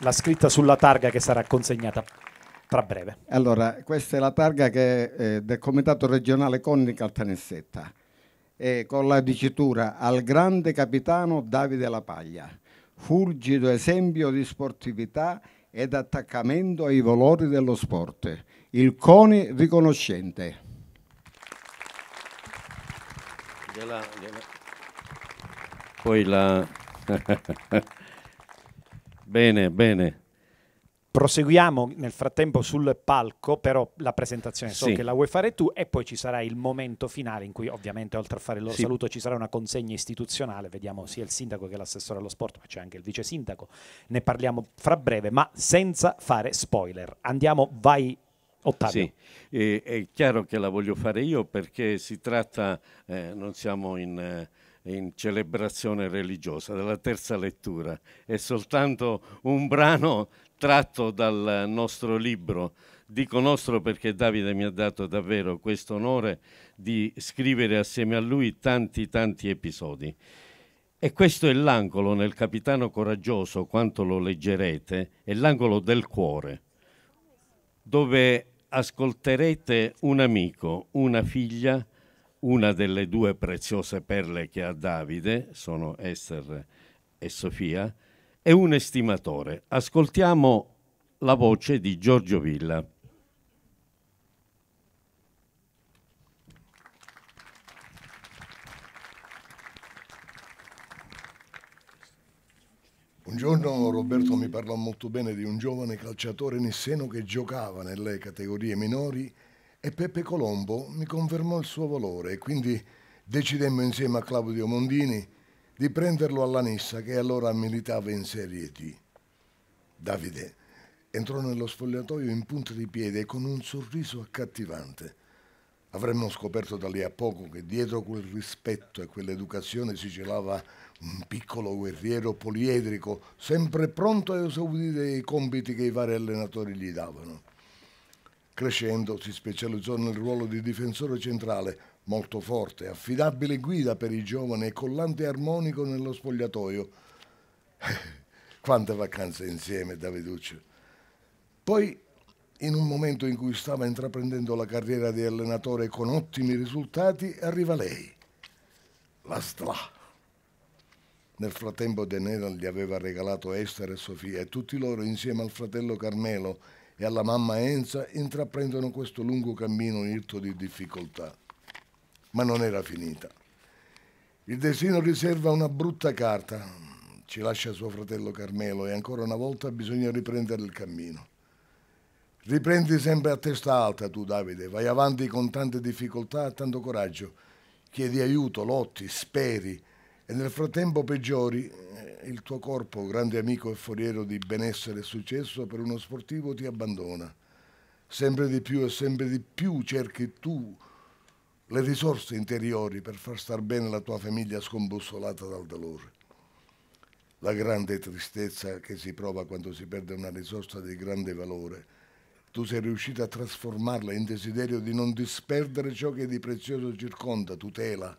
la scritta sulla targa che sarà consegnata tra breve. Allora, questa è la targa che, eh, del Comitato regionale Conni Caltanissetta eh, con la dicitura al grande capitano Davide La Paglia, fulgido esempio di sportività ed attaccamento ai valori dello sport, il CONI riconoscente. Gliela, gliela. Poi la... bene, bene. Proseguiamo nel frattempo sul palco, però la presentazione so sì. che la vuoi fare tu e poi ci sarà il momento finale in cui ovviamente oltre a fare il loro sì. saluto ci sarà una consegna istituzionale, vediamo sia il sindaco che l'assessore allo sport, ma c'è anche il vice sindaco, ne parliamo fra breve, ma senza fare spoiler. Andiamo, vai Ottavio. Sì, eh, è chiaro che la voglio fare io perché si tratta, eh, non siamo in... Eh, in celebrazione religiosa della terza lettura. È soltanto un brano tratto dal nostro libro. Dico nostro perché Davide mi ha dato davvero questo onore di scrivere assieme a lui tanti tanti episodi. E questo è l'angolo nel Capitano Coraggioso, quanto lo leggerete, è l'angolo del cuore, dove ascolterete un amico, una figlia, una delle due preziose perle che ha Davide, sono Esther e Sofia, e un estimatore. Ascoltiamo la voce di Giorgio Villa. Un giorno Roberto mi parlò molto bene di un giovane calciatore nisseno che giocava nelle categorie minori e Peppe Colombo mi confermò il suo valore e quindi decidemmo insieme a Claudio Mondini di prenderlo alla Nessa che allora militava in Serie D. Davide entrò nello sfogliatoio in punta di piede con un sorriso accattivante. Avremmo scoperto da lì a poco che dietro quel rispetto e quell'educazione si celava un piccolo guerriero poliedrico, sempre pronto a esaudire i compiti che i vari allenatori gli davano. Crescendo si specializzò nel ruolo di difensore centrale, molto forte, affidabile guida per i giovani e collante armonico nello spogliatoio. Quante vacanze insieme, Daviduccio. Poi, in un momento in cui stava intraprendendo la carriera di allenatore con ottimi risultati, arriva lei, la Stra. Nel frattempo De Nera gli aveva regalato Esther e Sofia e tutti loro insieme al fratello Carmelo e alla mamma Enza intraprendono questo lungo cammino irto di difficoltà ma non era finita. Il destino riserva una brutta carta, ci lascia suo fratello Carmelo e ancora una volta bisogna riprendere il cammino. Riprendi sempre a testa alta tu Davide, vai avanti con tante difficoltà e tanto coraggio, chiedi aiuto, lotti, speri e nel frattempo peggiori, eh, il tuo corpo, grande amico e foriero di benessere e successo per uno sportivo, ti abbandona. Sempre di più e sempre di più cerchi tu le risorse interiori per far star bene la tua famiglia scombussolata dal dolore. La grande tristezza che si prova quando si perde una risorsa di grande valore, tu sei riuscita a trasformarla in desiderio di non disperdere ciò che di prezioso circonda, tutela,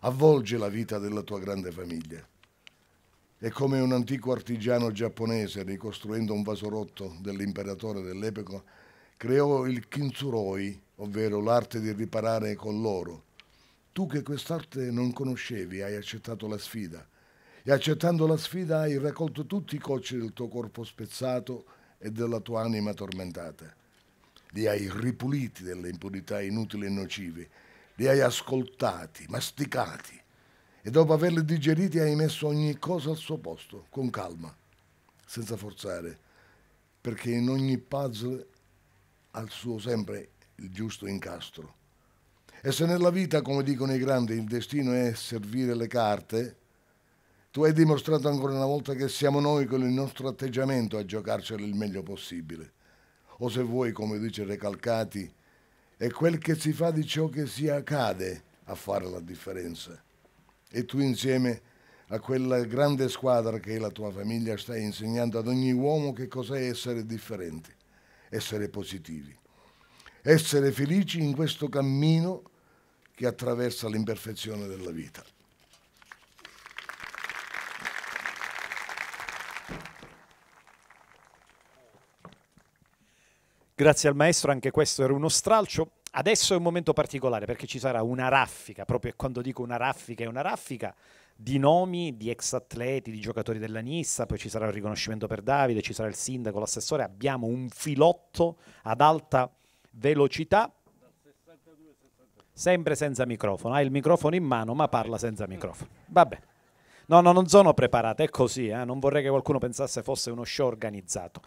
avvolge la vita della tua grande famiglia. È come un antico artigiano giapponese ricostruendo un vaso rotto dell'imperatore dell'epoca creò il kintsuroi, ovvero l'arte di riparare con l'oro. Tu che quest'arte non conoscevi hai accettato la sfida e accettando la sfida hai raccolto tutti i cocci del tuo corpo spezzato e della tua anima tormentata. Li hai ripuliti delle impurità inutili e nocive, li hai ascoltati, masticati e dopo averli digeriti hai messo ogni cosa al suo posto, con calma, senza forzare, perché in ogni puzzle al suo sempre il giusto incastro. E se nella vita, come dicono i grandi, il destino è servire le carte, tu hai dimostrato ancora una volta che siamo noi con il nostro atteggiamento a giocarcelo il meglio possibile. O se vuoi, come dice Recalcati, è quel che si fa di ciò che si accade a fare la differenza. E tu insieme a quella grande squadra che è la tua famiglia stai insegnando ad ogni uomo che cos'è essere differenti essere positivi, essere felici in questo cammino che attraversa l'imperfezione della vita. Grazie al maestro, anche questo era uno stralcio. Adesso è un momento particolare perché ci sarà una raffica, proprio quando dico una raffica è una raffica, di nomi di ex atleti, di giocatori della Nissa, poi ci sarà il riconoscimento per Davide, ci sarà il sindaco, l'assessore, abbiamo un filotto ad alta velocità, sempre senza microfono, hai il microfono in mano ma parla senza microfono, vabbè. No, no, non sono preparato, è così, eh? non vorrei che qualcuno pensasse fosse uno show organizzato.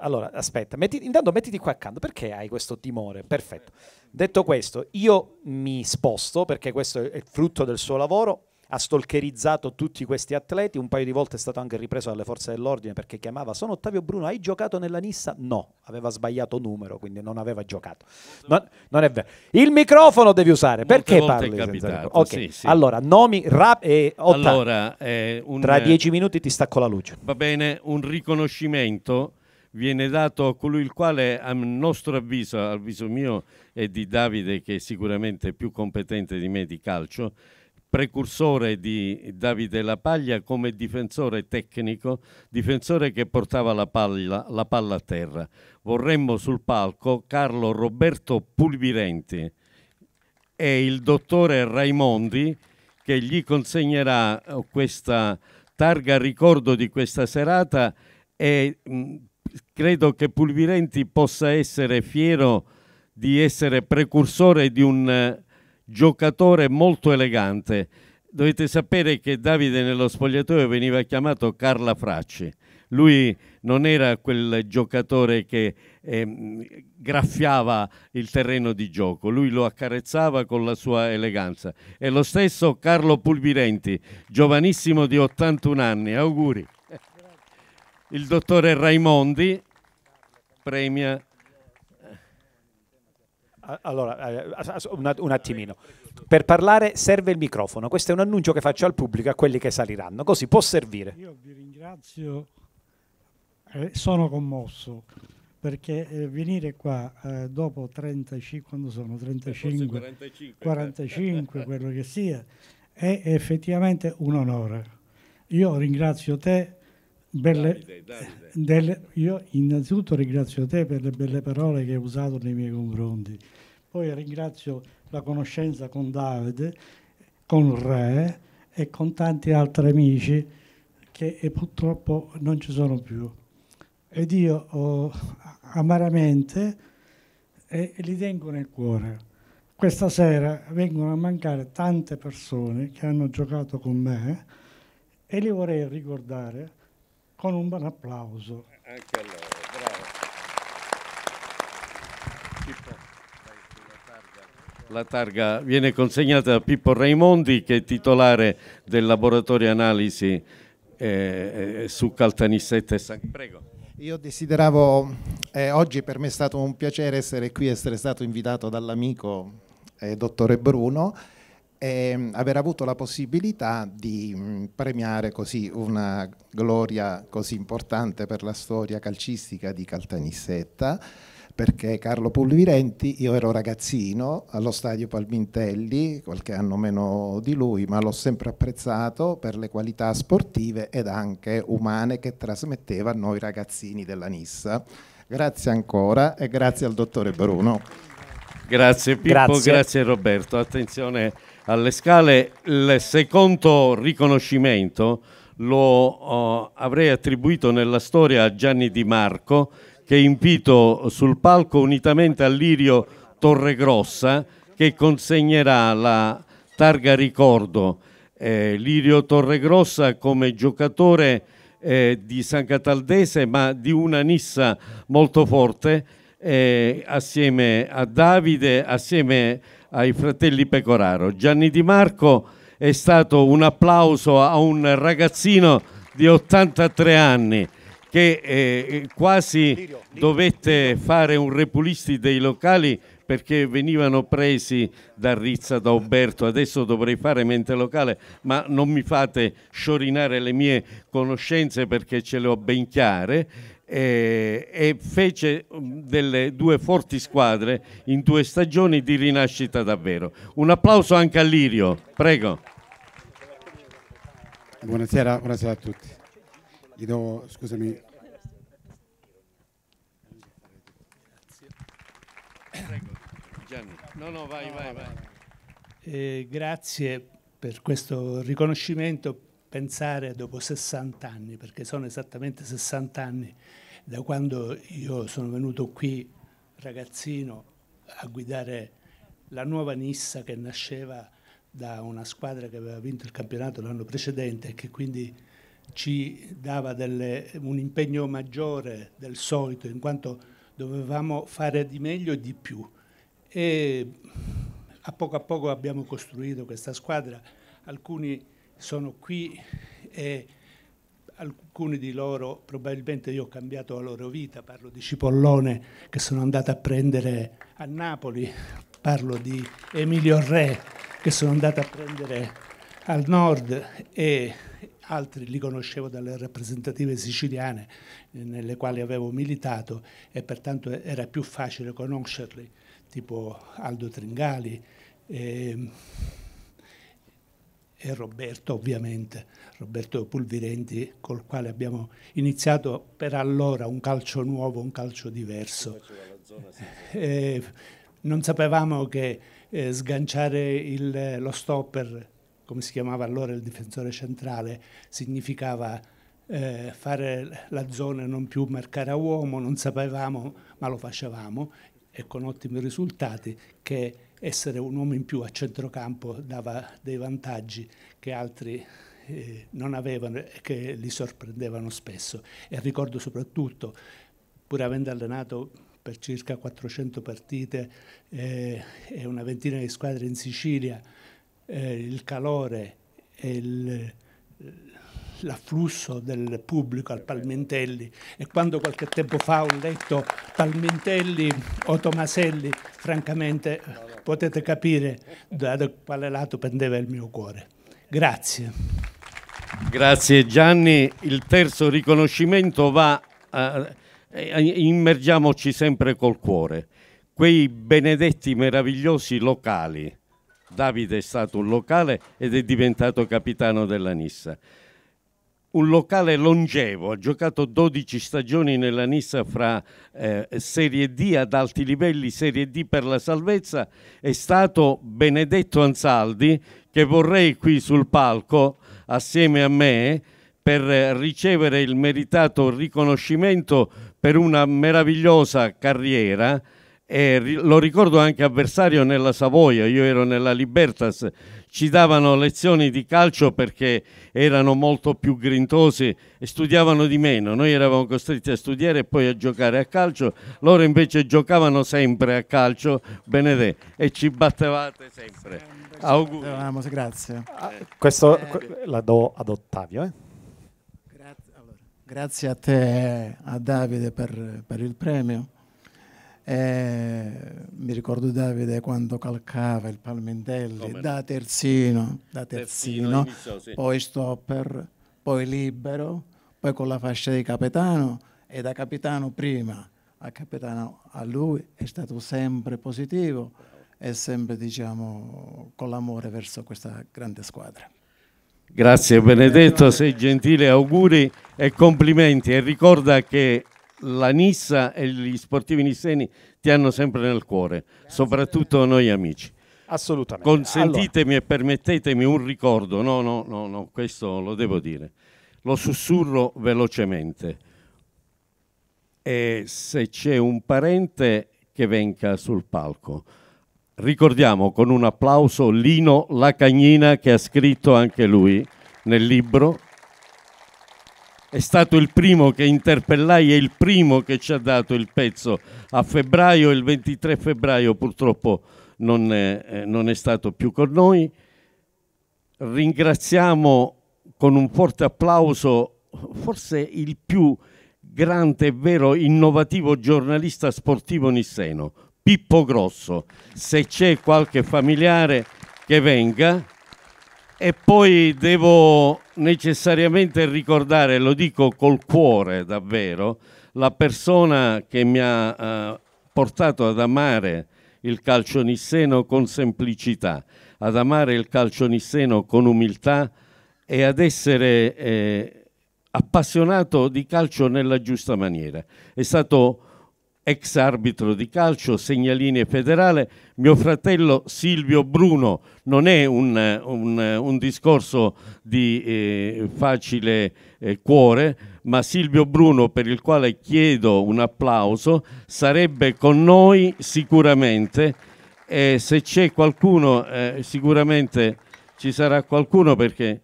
Allora, aspetta, metti, intanto mettiti qua accanto, perché hai questo timore? Perfetto. Detto questo, io mi sposto perché questo è frutto del suo lavoro, ha stalkerizzato tutti questi atleti, un paio di volte è stato anche ripreso dalle forze dell'ordine perché chiamava sono Ottavio Bruno, hai giocato nella Nissa? No, aveva sbagliato numero, quindi non aveva giocato. Non, non è vero. Il microfono devi usare, Molte perché parli? Capitato, okay. sì, sì. Allora, nomi rap e Ottavio. allora, eh, un... Tra dieci minuti ti stacco la luce. Va bene, un riconoscimento viene dato a colui il quale, a nostro avviso, avviso mio e di Davide che è sicuramente più competente di me di calcio, precursore di Davide La Paglia come difensore tecnico, difensore che portava la palla, la palla a terra. Vorremmo sul palco Carlo Roberto Pulvirenti e il dottore Raimondi che gli consegnerà eh, questa targa ricordo di questa serata e mh, mm, credo che Pulvirenti possa essere fiero di essere precursore di un giocatore molto elegante. Dovete sapere che Davide nello spogliatoio veniva chiamato Carla Fracci. Lui non era quel giocatore che eh, graffiava il terreno di gioco, lui lo accarezzava con la sua eleganza. E lo stesso Carlo Pulvirenti, giovanissimo di 81 anni, auguri. Il dottore Raimondi premia allora, eh, un attimino. Per parlare serve il microfono. Questo è un annuncio che faccio al pubblico, a quelli che saliranno. Così può servire. Io vi ringrazio, eh, sono commosso perché eh, venire qua eh, dopo 35, quando sono 35, 45, quello che sia, è effettivamente un onore. Io ringrazio te Belle, Davide, Davide. Delle, io innanzitutto ringrazio te per le belle parole che hai usato nei miei confronti. Poi ringrazio la conoscenza con Davide, con Re e con tanti altri amici che purtroppo non ci sono più. Ed io oh, amaramente eh, li tengo nel cuore. Questa sera vengono a mancare tante persone che hanno giocato con me e li vorrei ricordare con un buon applauso. Anche a loro. La targa viene consegnata da Pippo Raimondi che è titolare del laboratorio analisi eh, eh, su Caltanissetta e San... Prego. Io desideravo, eh, oggi per me è stato un piacere essere qui, essere stato invitato dall'amico eh, dottore Bruno e mm, aver avuto la possibilità di mh, mm, premiare così una gloria così importante per la storia calcistica di Caltanissetta perché Carlo Pulvirenti, io ero ragazzino allo stadio Palmintelli, qualche anno meno di lui, ma l'ho sempre apprezzato per le qualità sportive ed anche umane che trasmetteva a noi ragazzini della Nissa. Grazie ancora e grazie al dottore Bruno. Grazie Pippo, grazie, grazie Roberto. Attenzione alle scale, il secondo riconoscimento lo oh, avrei attribuito nella storia a Gianni Di Marco che invito sul palco unitamente a Lirio Torregrossa che consegnerà la targa ricordo. Eh, Lirio Torregrossa come giocatore eh, di San Cataldese ma di una nissa molto forte eh, assieme a Davide, assieme ai fratelli Pecoraro. Gianni Di Marco è stato un applauso a un ragazzino di 83 anni che eh, eh, quasi dovette fare un repulisti dei locali perché venivano presi da Rizza, da Umberto, adesso dovrei fare mente locale, ma non mi fate sciorinare le mie conoscenze perché ce le ho ben chiare, eh, e fece mm, delle due forti squadre in due stagioni di rinascita davvero. Un applauso anche a Lirio, prego. Buonasera, buonasera a tutti gli do, scusami. No, no, vai, vai, vai. Eh, grazie per questo riconoscimento. Pensare dopo 60 anni, perché sono esattamente 60 anni da quando io sono venuto qui ragazzino a guidare la nuova Nissa che nasceva da una squadra che aveva vinto il campionato l'anno precedente e che quindi ci dava delle, un impegno maggiore del solito, in quanto dovevamo fare di meglio e di più. E a poco a poco abbiamo costruito questa squadra, alcuni sono qui e alcuni di loro probabilmente io ho cambiato la loro vita, parlo di Cipollone che sono andato a prendere a Napoli, parlo di Emilio Re che sono andato a prendere al nord e altri li conoscevo dalle rappresentative siciliane eh, nelle quali avevo militato e pertanto era più facile conoscerli, tipo Aldo Tringali e, ehm, e Roberto ovviamente, Roberto Pulvirenti col quale abbiamo iniziato per allora un calcio nuovo, un calcio diverso. E eh, non sapevamo che eh, sganciare il, lo stopper come si chiamava allora il difensore centrale, significava eh, fare la zona e non più marcare a uomo, non sapevamo ma lo facevamo e con ottimi risultati che essere un uomo in più a centrocampo dava dei vantaggi che altri eh, non avevano e che li sorprendevano spesso. E ricordo soprattutto, pur avendo allenato per circa 400 partite eh, e una ventina di squadre in Sicilia, eh, il calore e l'afflusso del pubblico al Palmentelli e quando qualche tempo fa ho letto Palmentelli o Tomaselli, francamente potete capire da, da quale lato pendeva il mio cuore. Grazie. Grazie Gianni, il terzo riconoscimento va, a, eh, eh, immergiamoci sempre col cuore, quei benedetti meravigliosi locali Davide è stato un locale ed è diventato capitano della Nissa. Un locale longevo, ha giocato 12 stagioni nella Nissa fra eh, Serie D ad alti livelli, Serie D per la salvezza, è stato Benedetto Ansaldi che vorrei qui sul palco assieme a me per ricevere il meritato riconoscimento per una meravigliosa carriera e lo ricordo anche avversario nella Savoia, io ero nella Libertas, ci davano lezioni di calcio perché erano molto più grintosi e studiavano di meno, noi eravamo costretti a studiare e poi a giocare a calcio, loro invece giocavano sempre a calcio, benedetto, e ci battevate sempre. sempre. Auguri. Grazie. Ah, questo eh, la do ad Ottavio. Eh? Grazie, allora. Grazie a te, a Davide per, per il premio eh, mi ricordo Davide quando calcava il Palmentelli da terzino, da terzino, terzino inizio, sì. poi stopper, poi libero, poi con la fascia di capitano e da capitano prima a capitano a lui è stato sempre positivo e sempre diciamo con l'amore verso questa grande squadra. Grazie Benedetto, sei gentile, auguri e complimenti e ricorda che la Nissa e gli sportivi nisseni ti hanno sempre nel cuore, Grazie. soprattutto noi amici. Assolutamente. Consentitemi allora. e permettetemi un ricordo, no, no, no, no, questo lo devo dire. Lo sussurro velocemente. E se c'è un parente che venga sul palco. Ricordiamo con un applauso Lino Lacagnina che ha scritto anche lui nel libro è stato il primo che interpellai e il primo che ci ha dato il pezzo a febbraio, il 23 febbraio purtroppo non è, eh, non è stato più con noi. Ringraziamo con un forte applauso forse il più grande e vero innovativo giornalista sportivo nisseno, Pippo Grosso. Se c'è qualche familiare che venga. E poi devo necessariamente ricordare, lo dico col cuore davvero, la persona che mi ha eh, portato ad amare il calcio nisseno con semplicità, ad amare il calcio nisseno con umiltà e ad essere eh, appassionato di calcio nella giusta maniera. È stato ex arbitro di calcio, segnalini federale, mio fratello Silvio Bruno, non è un, un, un discorso di eh, facile eh, cuore, ma Silvio Bruno, per il quale chiedo un applauso, sarebbe con noi sicuramente e se c'è qualcuno, eh, sicuramente ci sarà qualcuno perché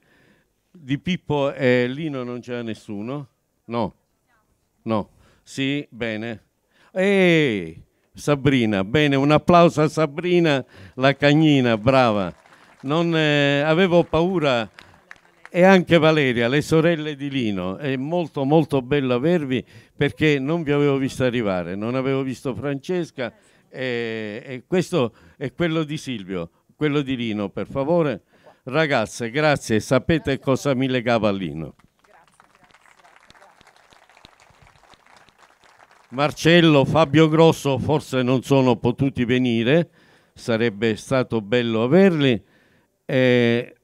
di Pippo e Lino non c'è nessuno? No? No? Sì, bene. Ehi, Sabrina, bene, un applauso a Sabrina, la cagnina, brava. Non, eh, avevo paura e anche Valeria, le sorelle di Lino. È molto molto bello avervi perché non vi avevo visto arrivare, non avevo visto Francesca e, e questo è quello di Silvio, quello di Lino, per favore. Ragazze, grazie, sapete cosa mi legava a Lino. Marcello, Fabio Grosso forse non sono potuti venire, sarebbe stato bello averli. E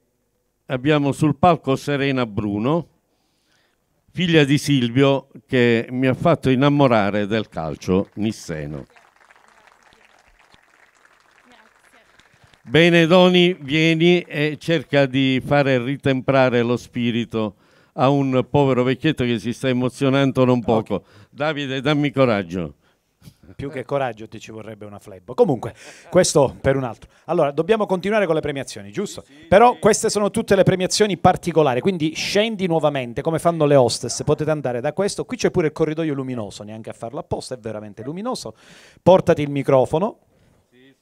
abbiamo sul palco Serena Bruno, figlia di Silvio che mi ha fatto innamorare del calcio nisseno. Bene Doni, vieni e cerca di fare ritemprare lo spirito a un povero vecchietto che si sta emozionando non poco. Okay. Davide, dammi coraggio. Più che coraggio ti ci vorrebbe una flebbo. Comunque, questo per un altro. Allora, dobbiamo continuare con le premiazioni, giusto? Sì, sì, Però queste sono tutte le premiazioni particolari, quindi scendi nuovamente, come fanno le hostess. Potete andare da questo. Qui c'è pure il corridoio luminoso, neanche a farlo apposta, è veramente luminoso. Portati il microfono. Sì,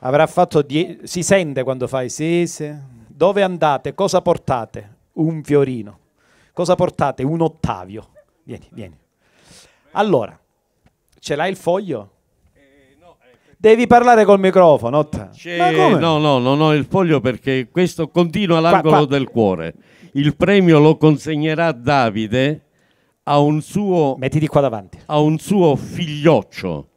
Avrà fatto... Die- si sente quando fai sì, sì. Dove andate? Cosa portate? un fiorino. Cosa portate? Un ottavio. Vieni, vieni. Allora, ce l'hai il foglio? Devi parlare col microfono. Otta. Ma come? No, no, non ho il foglio perché questo continua l'angolo qua, qua. del cuore. Il premio lo consegnerà Davide a un suo. Mettiti qua davanti. A un suo figlioccio.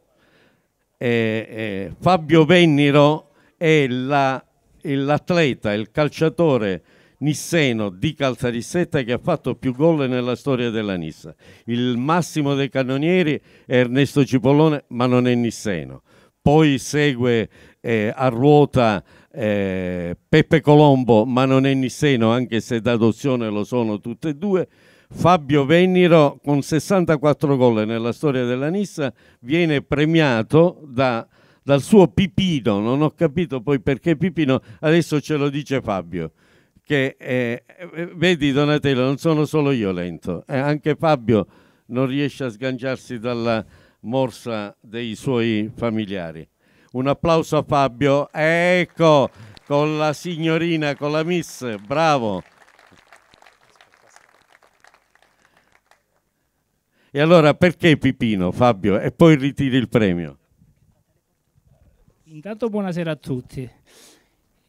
Eh, eh, Fabio Venniro è, la, è l'atleta, il calciatore Nisseno di Calzarissetta che ha fatto più gol nella storia della Nissa. Il massimo dei cannonieri è Ernesto Cipollone, ma non è Nisseno. Poi segue eh, a ruota eh, Peppe Colombo, ma non è Nisseno, anche se d'adozione lo sono tutti e due. Fabio Venniro con 64 gol nella storia della Nissa viene premiato da dal suo Pipino, non ho capito poi perché Pipino, adesso ce lo dice Fabio che eh, eh, vedi Donatello non sono solo io lento eh, anche Fabio non riesce a sganciarsi dalla morsa dei suoi familiari un applauso a Fabio ecco con la signorina con la miss bravo e allora perché Pipino Fabio e poi ritiri il premio intanto buonasera a tutti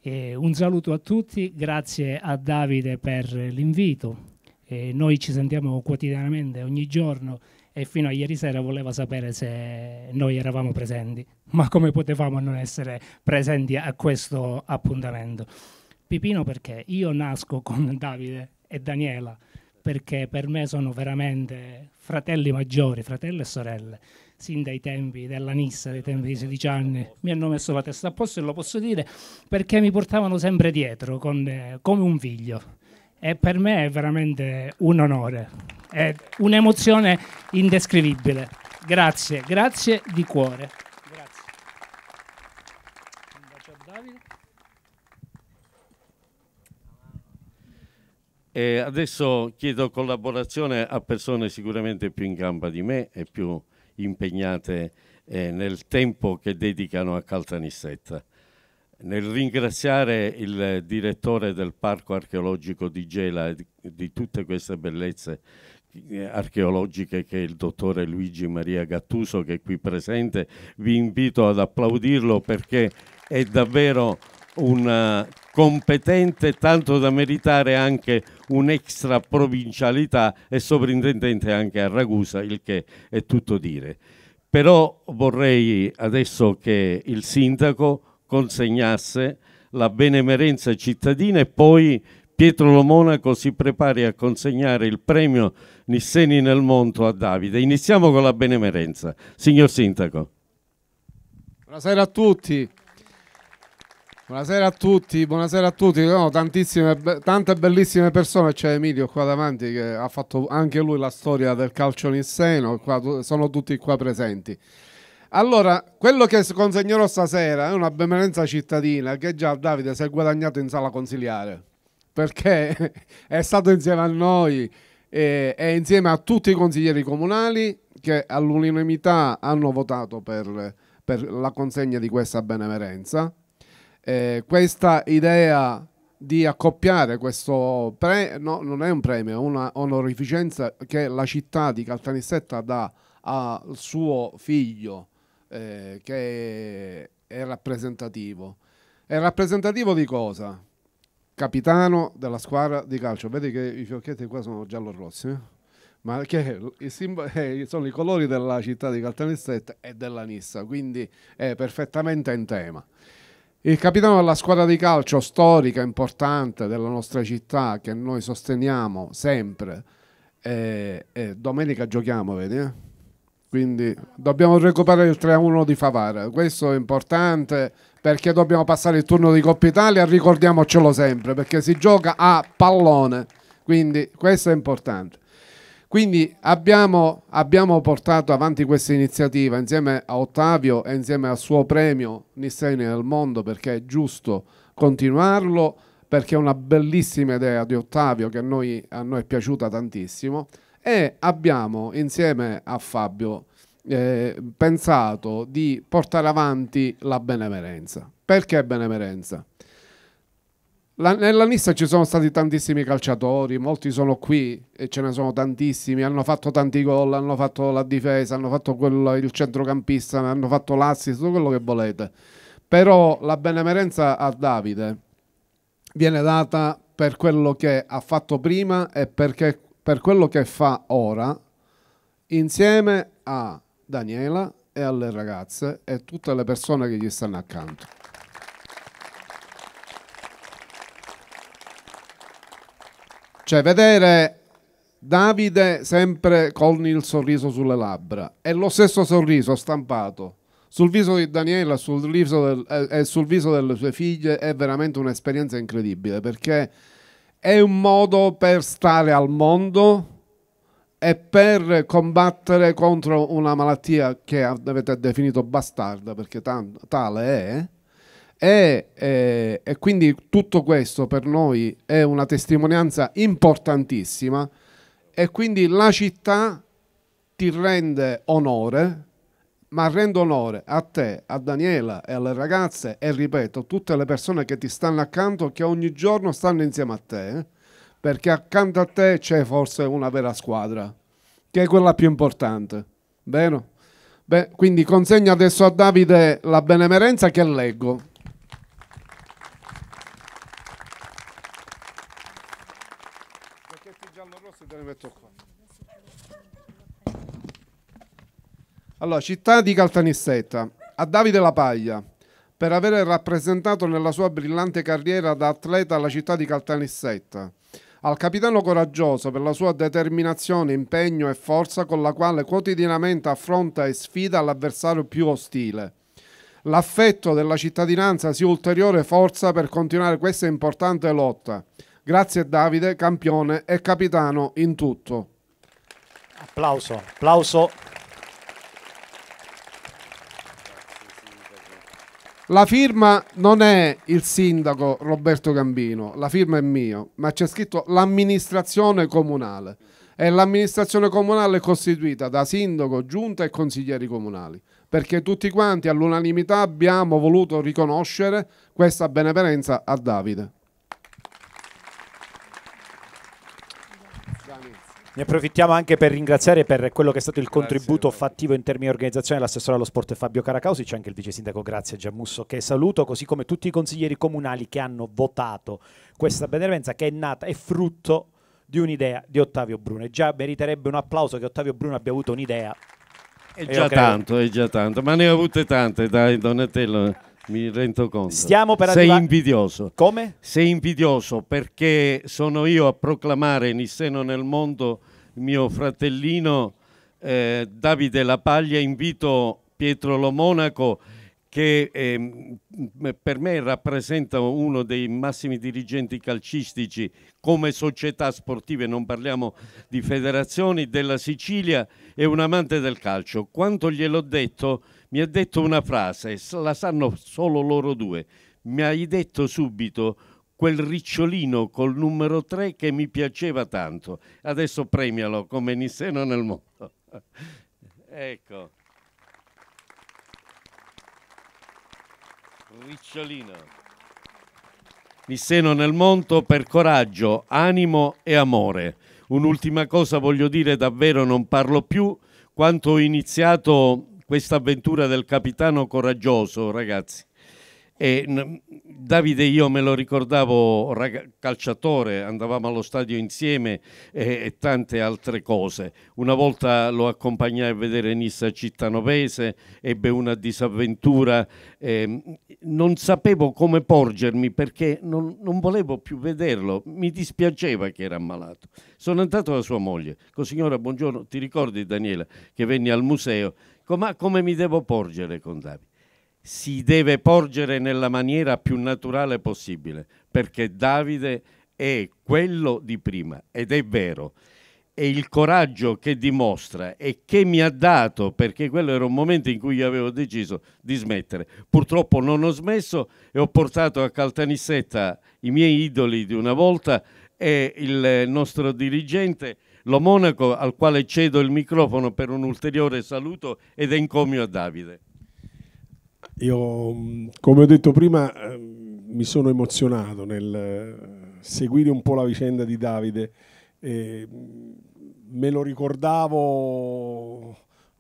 eh, un saluto a tutti, grazie a Davide per l'invito. Eh, noi ci sentiamo quotidianamente, ogni giorno, e fino a ieri sera voleva sapere se noi eravamo presenti, ma come potevamo non essere presenti a questo appuntamento. Pipino perché io nasco con Davide e Daniela, perché per me sono veramente fratelli maggiori, fratelli e sorelle sin dai tempi della Nissa, dei tempi di 16 anni, mi hanno messo la testa a posto e lo posso dire perché mi portavano sempre dietro con, eh, come un figlio. E per me è veramente un onore, è un'emozione indescrivibile. Grazie, grazie di cuore. E eh, adesso chiedo collaborazione a persone sicuramente più in gamba di me e più impegnate eh, nel tempo che dedicano a Caltanissetta. Nel ringraziare il direttore del Parco archeologico di Gela e di, di tutte queste bellezze eh, archeologiche che è il dottore Luigi Maria Gattuso che è qui presente, vi invito ad applaudirlo perché è davvero un competente tanto da meritare anche un un'extra provincialità e sovrintendente anche a Ragusa, il che è tutto dire. Però vorrei adesso che il sindaco consegnasse la benemerenza cittadina e poi Pietro Lomonaco si prepari a consegnare il premio Nisseni nel Monto a Davide. Iniziamo con la benemerenza. Signor Sindaco. Buonasera a tutti. Buonasera a tutti, buonasera a tutti. No, tantissime, tante bellissime persone. C'è Emilio qua davanti che ha fatto anche lui la storia del calcio nisseno. Qua, sono tutti qua presenti. Allora, quello che consegnerò stasera è una benemerenza cittadina che già Davide si è guadagnato in sala consiliare perché è stato insieme a noi e, e insieme a tutti i consiglieri comunali che all'unanimità hanno votato per, per la consegna di questa benemerenza eh, questa idea di accoppiare questo premio, no, non è un premio, è una onorificenza che la città di Caltanissetta dà al suo figlio eh, che è rappresentativo. È rappresentativo di cosa? Capitano della squadra di calcio. Vedi che i fiocchetti qua sono giallo-rossi, eh? ma che eh, sono i colori della città di Caltanissetta e della Nissa, quindi è perfettamente in tema. Il capitano della squadra di calcio storica importante della nostra città che noi sosteniamo sempre. E, e domenica giochiamo, vedi? Eh? Quindi dobbiamo recuperare il 3-1 di Favara. Questo è importante perché dobbiamo passare il turno di Coppa Italia. Ricordiamocelo sempre perché si gioca a pallone. Quindi questo è importante. Quindi abbiamo, abbiamo, portato avanti questa iniziativa insieme a Ottavio e insieme al suo premio Nissan del Mondo perché è giusto continuarlo, perché è una bellissima idea di Ottavio che a noi, a noi è piaciuta tantissimo e abbiamo insieme a Fabio eh, pensato di portare avanti la benemerenza. Perché benemerenza? La, nella lista ci sono stati tantissimi calciatori, molti sono qui e ce ne sono tantissimi, hanno fatto tanti gol, hanno fatto la difesa, hanno fatto quello, il centrocampista, hanno fatto l'assist, tutto quello che volete. Però la benemerenza a Davide viene data per quello che ha fatto prima e perché, per quello che fa ora, insieme a Daniela e alle ragazze e tutte le persone che gli stanno accanto. Cioè, vedere Davide sempre con il sorriso sulle labbra e lo stesso sorriso stampato sul viso di Daniela sul viso del, e eh, eh, sul viso delle sue figlie è veramente un'esperienza incredibile perché è un modo per stare al mondo e per combattere contro una malattia che avete definito bastarda perché tale è e, e, e, quindi tutto questo per noi è una testimonianza importantissima e quindi la città ti rende onore, ma rende onore a te, a Daniela e alle ragazze e ripeto, tutte le persone che ti stanno accanto, che ogni giorno stanno insieme a te, perché accanto a te c'è forse una vera squadra, che è quella più importante. Bene? Beh, quindi consegna adesso a Davide la benemerenza che leggo. Allora, città di Caltanissetta, a Davide La Paglia, per aver rappresentato nella sua brillante carriera da atleta la città di Caltanissetta, al capitano coraggioso per la sua determinazione, impegno e forza con la quale quotidianamente affronta e sfida l'avversario più ostile. L'affetto della cittadinanza sia ulteriore forza per continuare questa importante lotta. Grazie Davide, campione e capitano in tutto. Applauso, applauso. La firma non è il sindaco Roberto Gambino, la firma è mia, ma c'è scritto l'amministrazione comunale e l'amministrazione comunale è costituita da sindaco, giunta e consiglieri comunali, perché tutti quanti all'unanimità abbiamo voluto riconoscere questa benemerenza a Davide. Ne approfittiamo anche per ringraziare per quello che è stato il grazie contributo fattivo in termini di organizzazione l'assessore allo sport Fabio Caracausi, c'è anche il vice sindaco Grazia Giammusso che saluto, così come tutti i consiglieri comunali che hanno votato questa benevenza che è nata, e frutto di un'idea di Ottavio Bruno e già meriterebbe un applauso che Ottavio Bruno abbia avuto un'idea. È già tanto, è già tanto, ma ne ho avute tante, dai Donatello. Mi rendo conto. Stiamo per arrivare. Sei invidioso. Come? Sei invidioso perché sono io a proclamare in seno nel mondo mio fratellino eh, Davide La Paglia. Invito Pietro Lomonaco che eh, per me rappresenta uno dei massimi dirigenti calcistici come società sportive, non parliamo di federazioni, della Sicilia, e un amante del calcio. Quanto gliel'ho detto, mi ha detto una frase, la sanno solo loro due, mi hai detto subito quel ricciolino col numero 3 che mi piaceva tanto, adesso premialo come Nisseno nel mondo. ecco. Ricciolino. Nisseno nel mondo per coraggio, animo e amore. Un'ultima cosa voglio dire, davvero non parlo più. Quanto ho iniziato questa avventura del capitano coraggioso, ragazzi. E, Davide io me lo ricordavo calciatore, andavamo allo stadio insieme e, e, tante altre cose. Una volta lo accompagnai a vedere Nissa Cittanovese, ebbe una disavventura, eh, non sapevo come porgermi perché non, non volevo più vederlo, mi dispiaceva che era ammalato. Sono andato da sua moglie, con signora buongiorno, ti ricordi Daniela che venni al museo? Com ecco, come mi devo porgere con Davide? Si deve porgere nella maniera più naturale possibile, perché Davide è quello di prima ed è vero. E il coraggio che dimostra e che mi ha dato, perché quello era un momento in cui io avevo deciso di smettere. Purtroppo non ho smesso e ho portato a Caltanissetta i miei idoli di una volta e il nostro dirigente lo Monaco al quale cedo il microfono per un ulteriore saluto ed encomio a Davide. Io, come ho detto prima, eh, mi sono emozionato nel eh, seguire un po' la vicenda di Davide. Eh, me lo ricordavo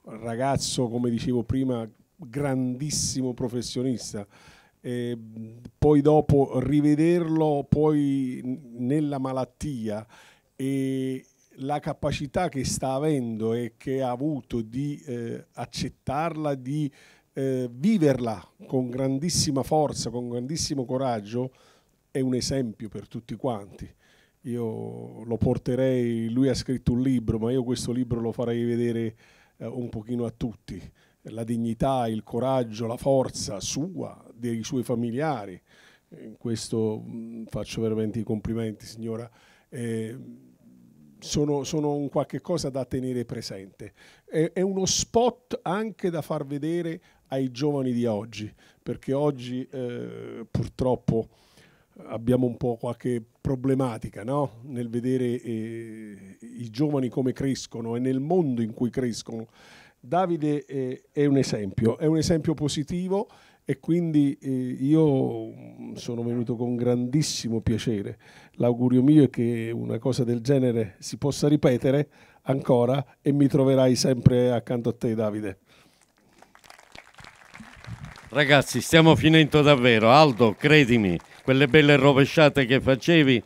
ragazzo, come dicevo prima, grandissimo professionista. Eh, poi dopo rivederlo poi nella malattia e, la capacità che sta avendo e che ha avuto di eh, accettarla, di eh, viverla con grandissima forza, con grandissimo coraggio, è un esempio per tutti quanti. Io lo porterei, lui ha scritto un libro, ma io questo libro lo farei vedere eh, un pochino a tutti. La dignità, il coraggio, la forza sua, dei suoi familiari. In questo mm, faccio veramente i complimenti, signora. Eh, sono, sono, un qualche cosa da tenere presente. È, è, uno spot anche da far vedere ai giovani di oggi, perché oggi eh, purtroppo abbiamo un po' qualche problematica no? nel vedere eh, i giovani come crescono e nel mondo in cui crescono. Davide eh, è un esempio, è un esempio positivo e quindi eh, io mm, sono venuto con grandissimo piacere. L'augurio mio è che una cosa del genere si possa ripetere ancora e mi troverai sempre accanto a te Davide. Ragazzi, stiamo finendo davvero. Aldo, credimi, quelle belle rovesciate che facevi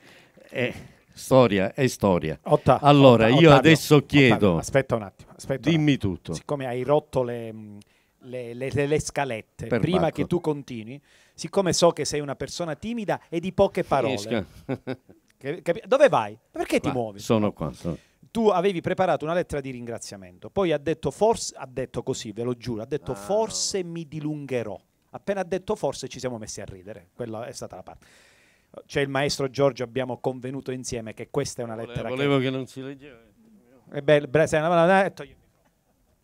è storia, è storia. Otta, allora, otta, io ottavio, adesso chiedo... Ottavio, aspetta un attimo, aspetta Dimmi tutto. Siccome hai rotto le mm, le, le, le scalette Perbacco. prima che tu continui, siccome so che sei una persona timida e di poche parole. Dove vai? Perché qua, ti muovi? Sono qua. Sono. Tu avevi preparato una lettera di ringraziamento, poi ha detto forse, ha detto così, ve lo giuro, ha detto ah, forse no. mi dilungherò. Appena ha detto forse ci siamo messi a ridere, quella è stata la parte. C'è il maestro Giorgio, abbiamo convenuto insieme che questa è una lettera... Volevo che, volevo che non si leggeva. E beh, se non detto io...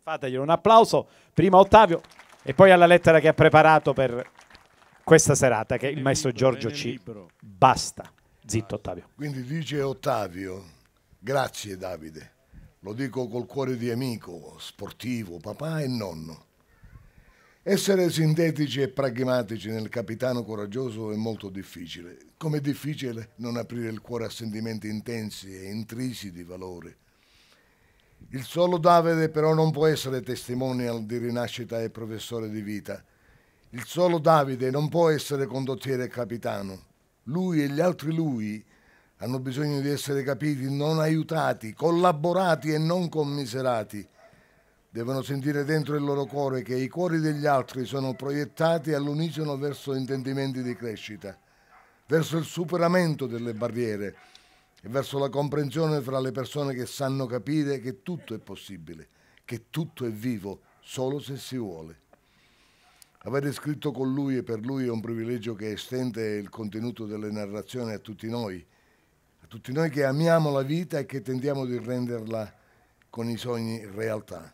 Fateglielo un applauso, prima Ottavio e poi alla lettera che ha preparato per questa serata che il maestro Giorgio ci basta. Zitto Ottavio. Quindi dice Ottavio, grazie Davide, lo dico col cuore di amico, sportivo, papà e nonno. Essere sintetici e pragmatici nel capitano coraggioso è molto difficile, come è difficile non aprire il cuore a sentimenti intensi e intrisi di valore il solo Davide però non può essere testimonial di rinascita e professore di vita. Il solo Davide non può essere condottiere e capitano. Lui e gli altri lui hanno bisogno di essere capiti, non aiutati, collaborati e non commiserati. Devono sentire dentro il loro cuore che i cuori degli altri sono proiettati all'unisono verso intendimenti di crescita, verso il superamento delle barriere e verso la comprensione fra le persone che sanno capire che tutto è possibile, che tutto è vivo solo se si vuole. Avere scritto con lui e per lui è un privilegio che estende il contenuto delle narrazioni a tutti noi, a tutti noi che amiamo la vita e che tentiamo di renderla con i sogni realtà.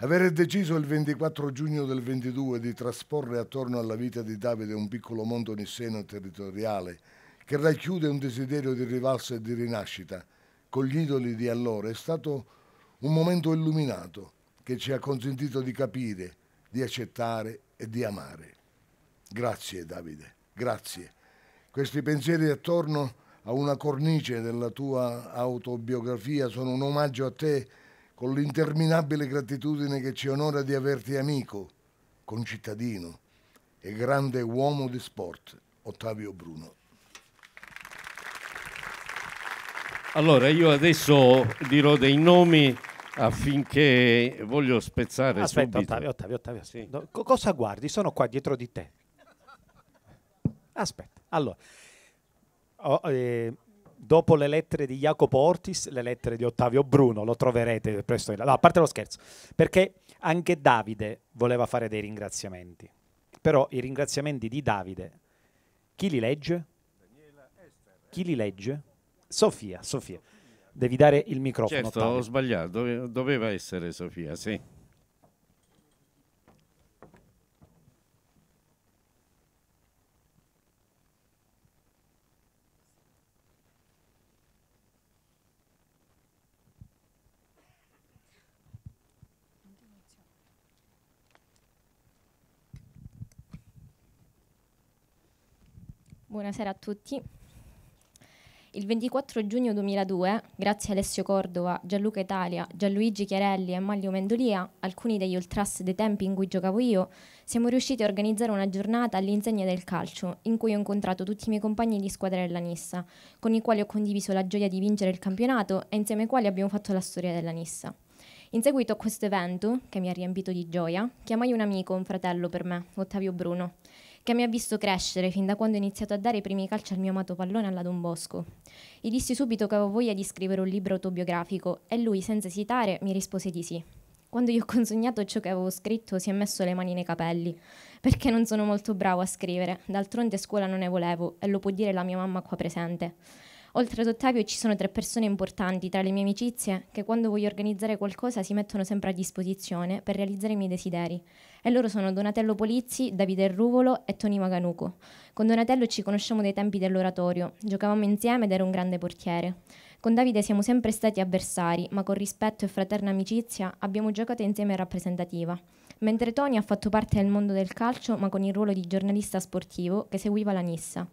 Avere deciso il 24 giugno del 22 di trasporre attorno alla vita di Davide un piccolo mondo nisseno territoriale, che racchiude un desiderio di rivalsa e di rinascita con gli idoli di allora, è stato un momento illuminato che ci ha consentito di capire, di accettare e di amare. Grazie Davide, grazie. Questi pensieri attorno a una cornice della tua autobiografia sono un omaggio a te con l'interminabile gratitudine che ci onora di averti amico, concittadino e grande uomo di sport, Ottavio Bruno. Allora, io adesso dirò dei nomi affinché voglio spezzare aspetta, subito. Ottavio, Ottavio, Ottavio, sì. Co- cosa guardi? Sono qua dietro di te. Aspetta, allora, oh, eh, dopo le lettere di Jacopo Ortis, le lettere di Ottavio Bruno, lo troverete presto. In... No, a parte lo scherzo, perché anche Davide voleva fare dei ringraziamenti, però i ringraziamenti di Davide, chi li legge? Chi li legge? Sofia, Sofia, devi dare il microfono. Certo, ho sbagliato, doveva essere Sofia, sì. Buonasera a tutti il 24 giugno 2002, grazie a Alessio Cordova, Gianluca Italia, Gianluigi Chiarelli e Maglio Mendolia, alcuni degli ultras dei tempi in cui giocavo io, siamo riusciti a organizzare una giornata all'insegna del calcio, in cui ho incontrato tutti i miei compagni di squadra della Nissa, con i quali ho condiviso la gioia di vincere il campionato e insieme ai quali abbiamo fatto la storia della Nissa. In seguito a questo evento, che mi ha riempito di gioia, chiamai un amico, un fratello per me, Ottavio Bruno, che mi ha visto crescere fin da quando ho iniziato a dare i primi calci al mio amato pallone alla Don Bosco. Gli dissi subito che avevo voglia di scrivere un libro autobiografico e lui, senza esitare, mi rispose di sì. Quando gli ho consegnato ciò che avevo scritto si è messo le mani nei capelli, perché non sono molto bravo a scrivere, d'altronde a scuola non ne volevo e lo può dire la mia mamma qua presente. Oltre ad Ottavio ci sono tre persone importanti tra le mie amicizie che quando voglio organizzare qualcosa si mettono sempre a disposizione per realizzare i miei desideri e loro sono Donatello Polizzi, Davide Ruvolo e Tony Maganuco. Con Donatello ci conosciamo dai tempi dell'oratorio, giocavamo insieme ed era un grande portiere. Con Davide siamo sempre stati avversari, ma con rispetto e fraterna amicizia abbiamo giocato insieme rappresentativa. Mentre Tony ha fatto parte del mondo del calcio, ma con il ruolo di giornalista sportivo che seguiva la Nissa.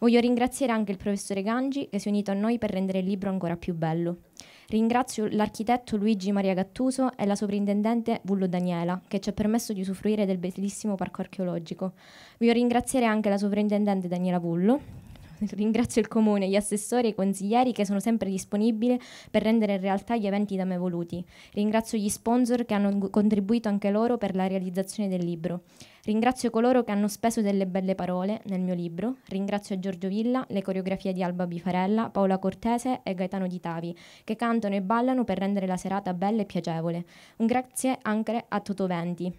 Voglio ringraziare anche il professore Gangi che si è unito a noi per rendere il libro ancora più bello. Ringrazio l'architetto Luigi Maria Gattuso e la soprintendente Vullo Daniela, che ci ha permesso di usufruire del bellissimo parco archeologico. Voglio ringraziare anche la soprintendente Daniela Vullo, ringrazio il comune, gli assessori e i consiglieri che sono sempre disponibili per rendere in realtà gli eventi da me voluti. Ringrazio gli sponsor che hanno contribuito anche loro per la realizzazione del libro. Ringrazio coloro che hanno speso delle belle parole nel mio libro, ringrazio Giorgio Villa, le coreografie di Alba Bifarella, Paola Cortese e Gaetano Di Tavi, che cantano e ballano per rendere la serata bella e piacevole. Un grazie anche a Toto Venti,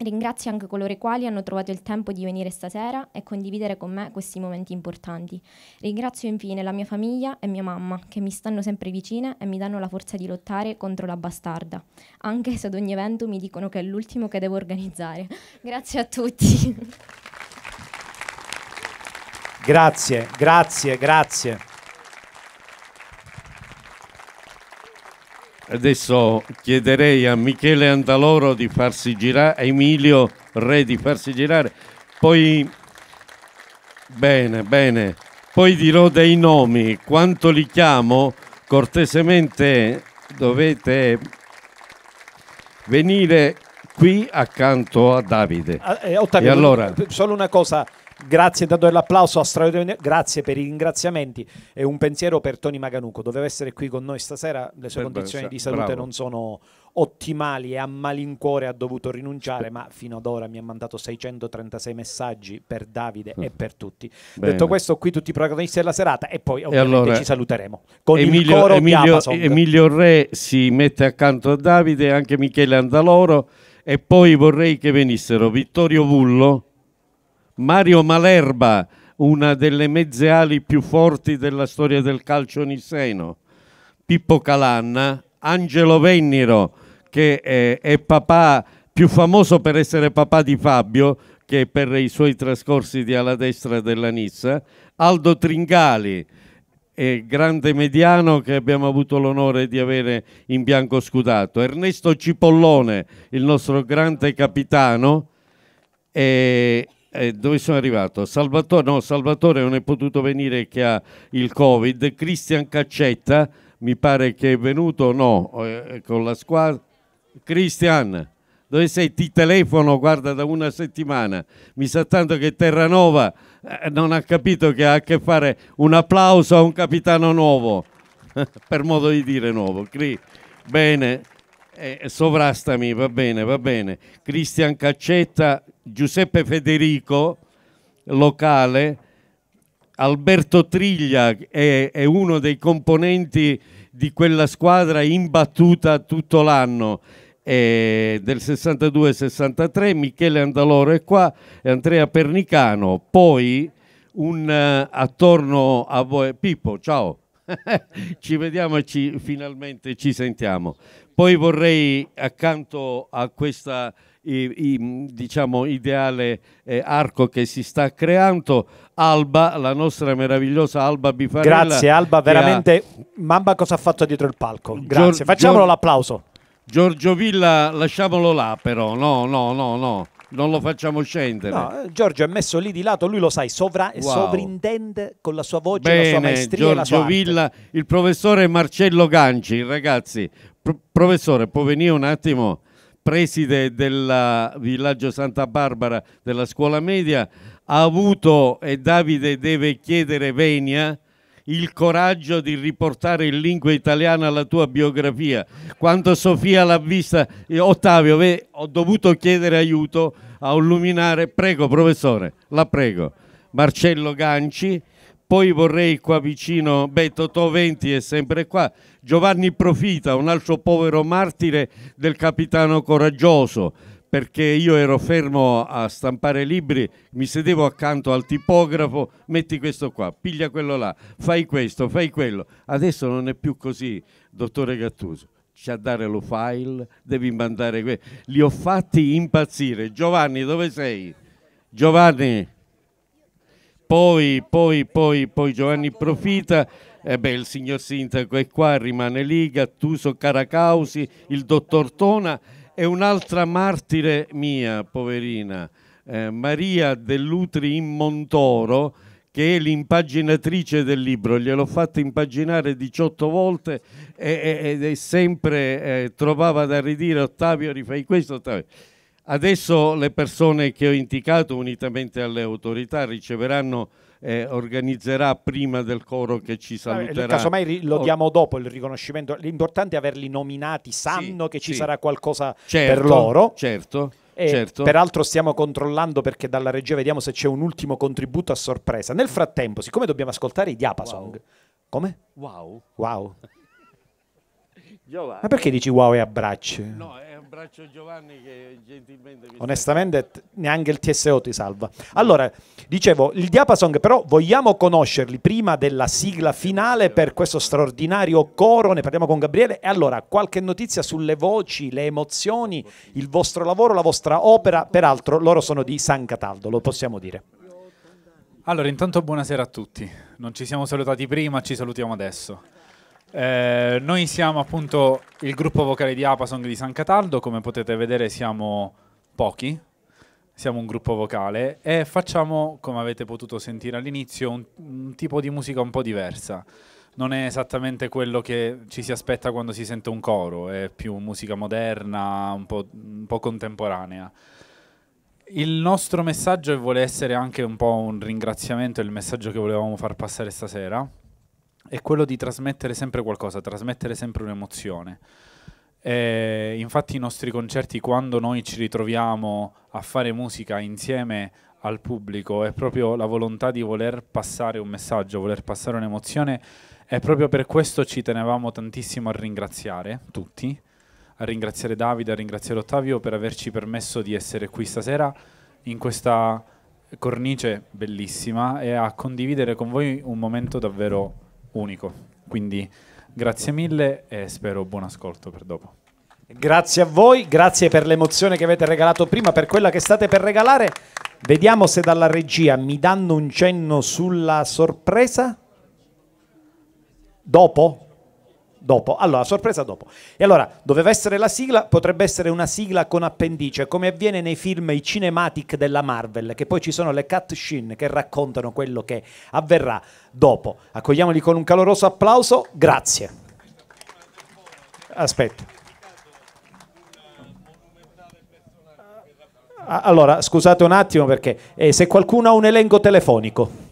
Ringrazio anche coloro i quali hanno trovato il tempo di venire stasera e condividere con me questi momenti importanti. Ringrazio infine la mia famiglia e mia mamma che mi stanno sempre vicine e mi danno la forza di lottare contro la bastarda, anche se ad ogni evento mi dicono che è l'ultimo che devo organizzare. Grazie a tutti. Grazie, grazie, grazie. Adesso chiederei a Michele Andaloro di farsi girare, a Emilio Re di farsi girare, poi bene, bene, poi dirò dei nomi, quanto li chiamo, cortesemente dovete venire qui accanto a Davide. Ah, eh, Ottavio, e allora... solo una cosa, Grazie, dato l'applauso a straordinario. Grazie per i ringraziamenti e un pensiero per Tony Maganuco. Doveva essere qui con noi stasera. Le sue per eh condizioni bella, di salute bravo. non sono ottimali e a malincuore ha dovuto rinunciare, ma fino ad ora mi ha mandato 636 messaggi per Davide e per tutti. Bene. Detto questo, qui tutti i protagonisti della serata e poi ovviamente e allora, ci saluteremo con Emilio, il coro Emilio, Emilio Re si mette accanto a Davide anche Michele Andaloro e poi vorrei che venissero Vittorio Vullo Mario Malerba, una delle mezze ali più forti della storia del calcio nisseno, Pippo Calanna, Angelo Venniro, che è, eh, è papà più famoso per essere papà di Fabio che per i suoi trascorsi di ala destra della Nissa, Aldo Tringali, eh, grande mediano che abbiamo avuto l'onore di avere in bianco scudato, Ernesto Cipollone, il nostro grande capitano, eh, eh, dove sono arrivato? Salvatore, no, Salvatore non è potuto venire che ha il Covid. Cristian Caccetta mi pare che è venuto, no, eh, con la squadra. Cristian, dove sei? Ti telefono, guarda, da una settimana. Mi sa tanto che Terranova eh, non ha capito che ha a che fare un applauso a un capitano nuovo, per modo di dire nuovo. Cri- bene, eh, sovrastami, va bene, va bene. Cristian Caccetta, Giuseppe Federico, locale, Alberto Triglia è, è uno dei componenti di quella squadra imbattuta tutto l'anno eh, del 62-63, Michele Andaloro è qua e Andrea Pernicano. Poi un uh, attorno a voi, Pippo, ciao. ci vediamo e ci, finalmente ci sentiamo. Poi vorrei accanto a questa Mm, diciamo, ideale eh, arco che si sta creando. Alba, la nostra meravigliosa Alba Bifarella. Grazie Alba, veramente ha... mamma cosa ha fatto dietro il palco. Grazie, Gior facciamolo Gior l'applauso. Giorgio Villa lasciamolo là però, no, no, no, no. Non lo facciamo scendere. No, eh, Giorgio è messo lì di lato, lui lo sai, sovra- wow. sovrintende con la sua voce, Bene, la sua maestria. Giorgio la sua Villa, il professore Marcello Ganci, ragazzi. Pro professore, può venire un attimo? preside del villaggio Santa Barbara della scuola media, ha avuto, e Davide deve chiedere venia, il coraggio di riportare in lingua italiana la tua biografia. Quando Sofia l'ha vista, Ottavio, beh, ho dovuto chiedere aiuto a un luminare, prego professore, la prego, Marcello Ganci, poi vorrei qua vicino, beh Totò Venti è sempre qua, Giovanni Profita, un altro povero martire del capitano coraggioso, perché io ero fermo a stampare libri, mi sedevo accanto al tipografo, metti questo qua, piglia quello là, fai questo, fai quello. Adesso non è più così, dottore Gattuso. C'è a dare lo file, devi mandare questo. Li ho fatti impazzire. Giovanni, dove sei? Giovanni, poi, poi, poi, poi Giovanni Profita, eh beh, il signor sindaco è qua, rimane lì, Gattuso Caracausi, il dottor Tona e un'altra martire mia, poverina, eh, Maria Dell'Utri in Montoro, che è l'impaginatrice del libro, gliel'ho fatto impaginare 18 volte ed è sempre, eh, trovava da ridire Ottavio rifai questo, Ottavio. Adesso le persone che ho indicato, unitamente alle autorità, riceveranno eh, organizzerà prima del coro che ci saluterà. Casomai lo oh. diamo dopo il riconoscimento. L'importante è averli nominati, sanno sì, che ci sì. sarà qualcosa certo, per loro. Certo. E certo. Peraltro stiamo controllando perché dalla regia vediamo se c'è un ultimo contributo a sorpresa. Nel frattempo, siccome dobbiamo ascoltare i Diapasong, wow. come? Wow. Wow. Ma perché dici wow e abbracci? No, abbraccio Giovanni che gentilmente... Onestamente neanche il TSO ti salva. Allora, dicevo, il diapason però vogliamo conoscerli prima della sigla finale per questo straordinario coro, ne parliamo con Gabriele. E allora, qualche notizia sulle voci, le emozioni, il vostro lavoro, la vostra opera, peraltro loro sono di San Cataldo, lo possiamo dire. Allora, intanto buonasera a tutti. Non ci siamo salutati prima, ci salutiamo adesso. Eh, noi siamo appunto il gruppo vocale di Apasong di San Cataldo, come potete vedere siamo pochi, siamo un gruppo vocale e facciamo, come avete potuto sentire all'inizio, un, un tipo di musica un po' diversa non è esattamente quello che ci si aspetta quando si sente un coro, è più musica moderna, un po', un po', contemporanea. Il nostro messaggio vuole essere anche un po' un ringraziamento, il messaggio che volevamo far passare stasera, è quello di trasmettere sempre qualcosa, trasmettere sempre un'emozione. E infatti i nostri concerti, quando noi ci ritroviamo a fare musica insieme al pubblico, è proprio la volontà di voler passare un messaggio, voler passare un'emozione e proprio per questo ci tenevamo tantissimo a ringraziare tutti, a ringraziare Davide, a ringraziare Ottavio per averci permesso di essere qui stasera in questa cornice bellissima e a condividere con voi un momento davvero unico. Quindi grazie mille e spero buon ascolto per dopo. Grazie a voi, grazie per l'emozione che avete regalato prima, per quella che state per regalare. Vediamo se dalla regia mi danno un cenno sulla sorpresa. Dopo? dopo. Allora, sorpresa dopo. E allora, doveva essere la sigla, potrebbe essere una sigla con appendice, come avviene nei film i cinematic della Marvel, che poi ci sono le cutscene che raccontano quello che avverrà dopo. Accogliamoli con un caloroso applauso, grazie. Aspetta. Allora, scusate un attimo perché eh, se qualcuno ha un elenco telefonico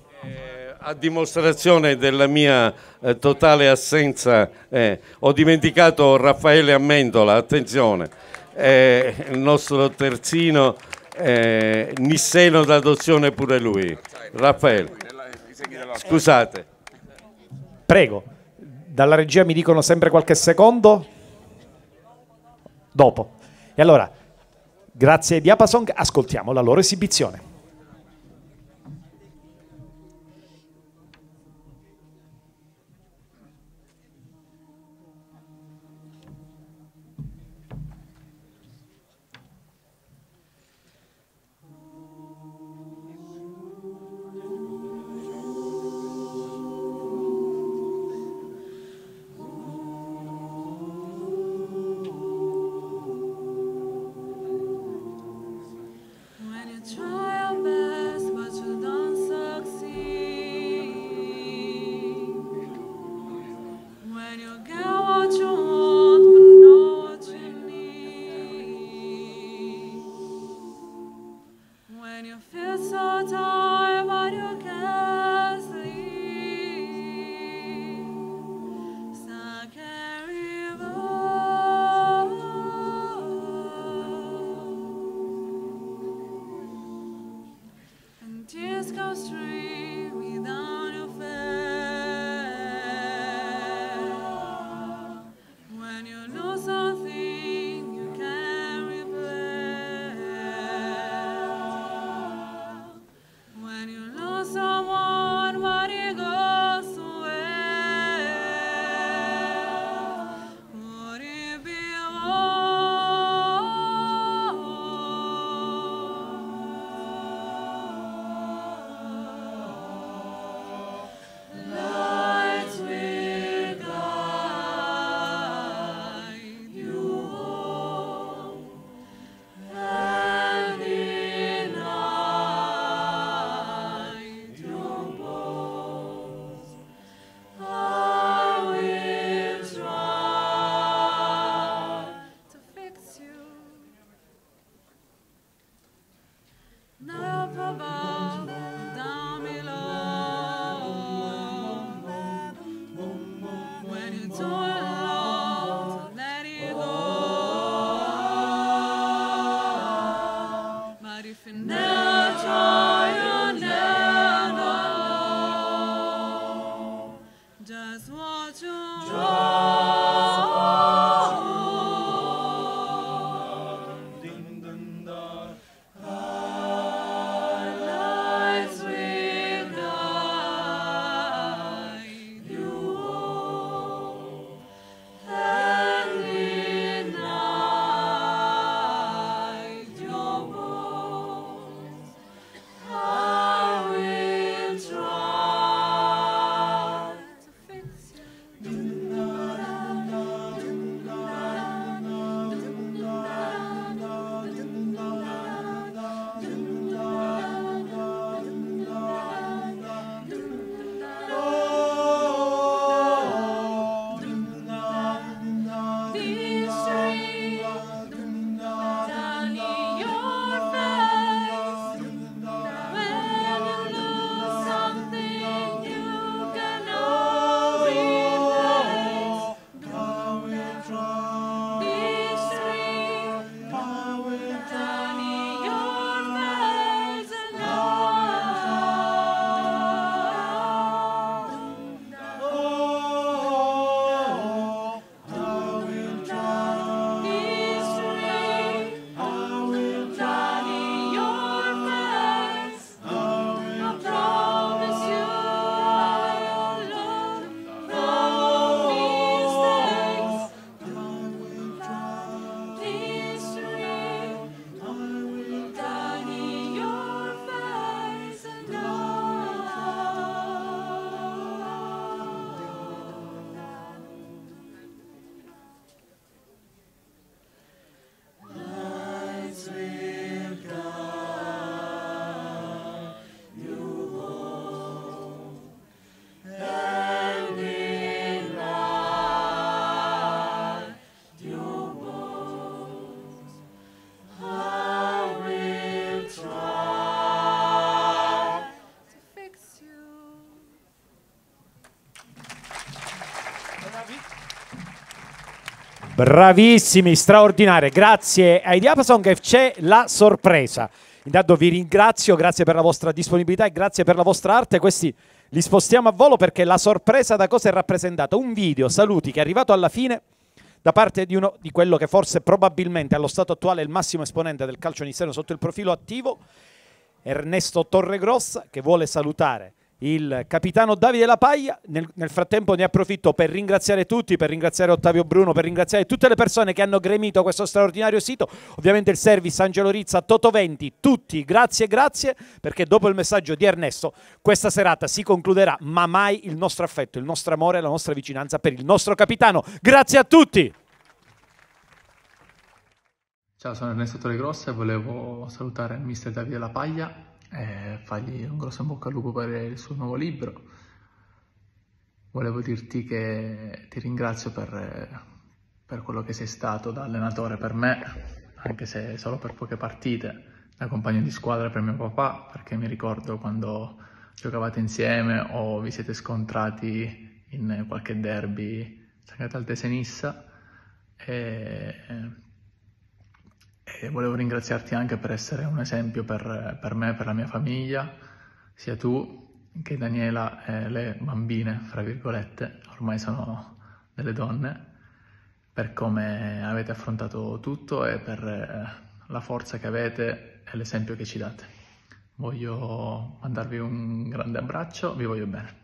a dimostrazione della mia eh, totale assenza, eh, ho dimenticato Raffaele Amendola, attenzione, eh, il nostro terzino, eh, Nisseno d'adozione pure lui. Raffaele, scusate. Prego, dalla regia mi dicono sempre qualche secondo? Dopo. E allora, grazie Diapason, ascoltiamo la loro esibizione. Bravissimi, straordinari. Grazie ai Diapason che c'è la sorpresa. Intanto vi ringrazio, grazie per la vostra disponibilità e grazie per la vostra arte. Questi li spostiamo a volo perché la sorpresa da cosa è rappresentata? Un video, saluti, che è arrivato alla fine da parte di uno di quello che forse probabilmente allo stato attuale è il massimo esponente del calcio ministero sotto il profilo attivo, Ernesto Torregrossa, che vuole salutare il capitano Davide Lapaglia. Nel, nel, frattempo ne approfitto per ringraziare tutti, per ringraziare Ottavio Bruno, per ringraziare tutte le persone che hanno gremito questo straordinario sito, ovviamente il service Angelo Rizza, Toto Venti, tutti, grazie, grazie, perché dopo il messaggio di Ernesto questa serata si concluderà, ma mai il nostro affetto, il nostro amore, la nostra vicinanza per il nostro capitano. Grazie a tutti! Ciao, sono Ernesto Torregrossa e volevo salutare il mister Davide Lapaglia e fargli un grosso in bocca al lupo per il suo nuovo libro. Volevo dirti che ti ringrazio per, per quello che sei stato da allenatore per me, anche se solo per poche partite, da compagno di squadra per mio papà, perché mi ricordo quando giocavate insieme o vi siete scontrati in qualche derby Sangat'Altesenissa. E e volevo ringraziarti anche per essere un esempio per, per me, per la mia famiglia, sia tu che Daniela e le bambine, fra virgolette, ormai sono delle donne, per come avete affrontato tutto e per eh, la forza che avete e l'esempio che ci date. Voglio mandarvi un grande abbraccio, vi voglio bene.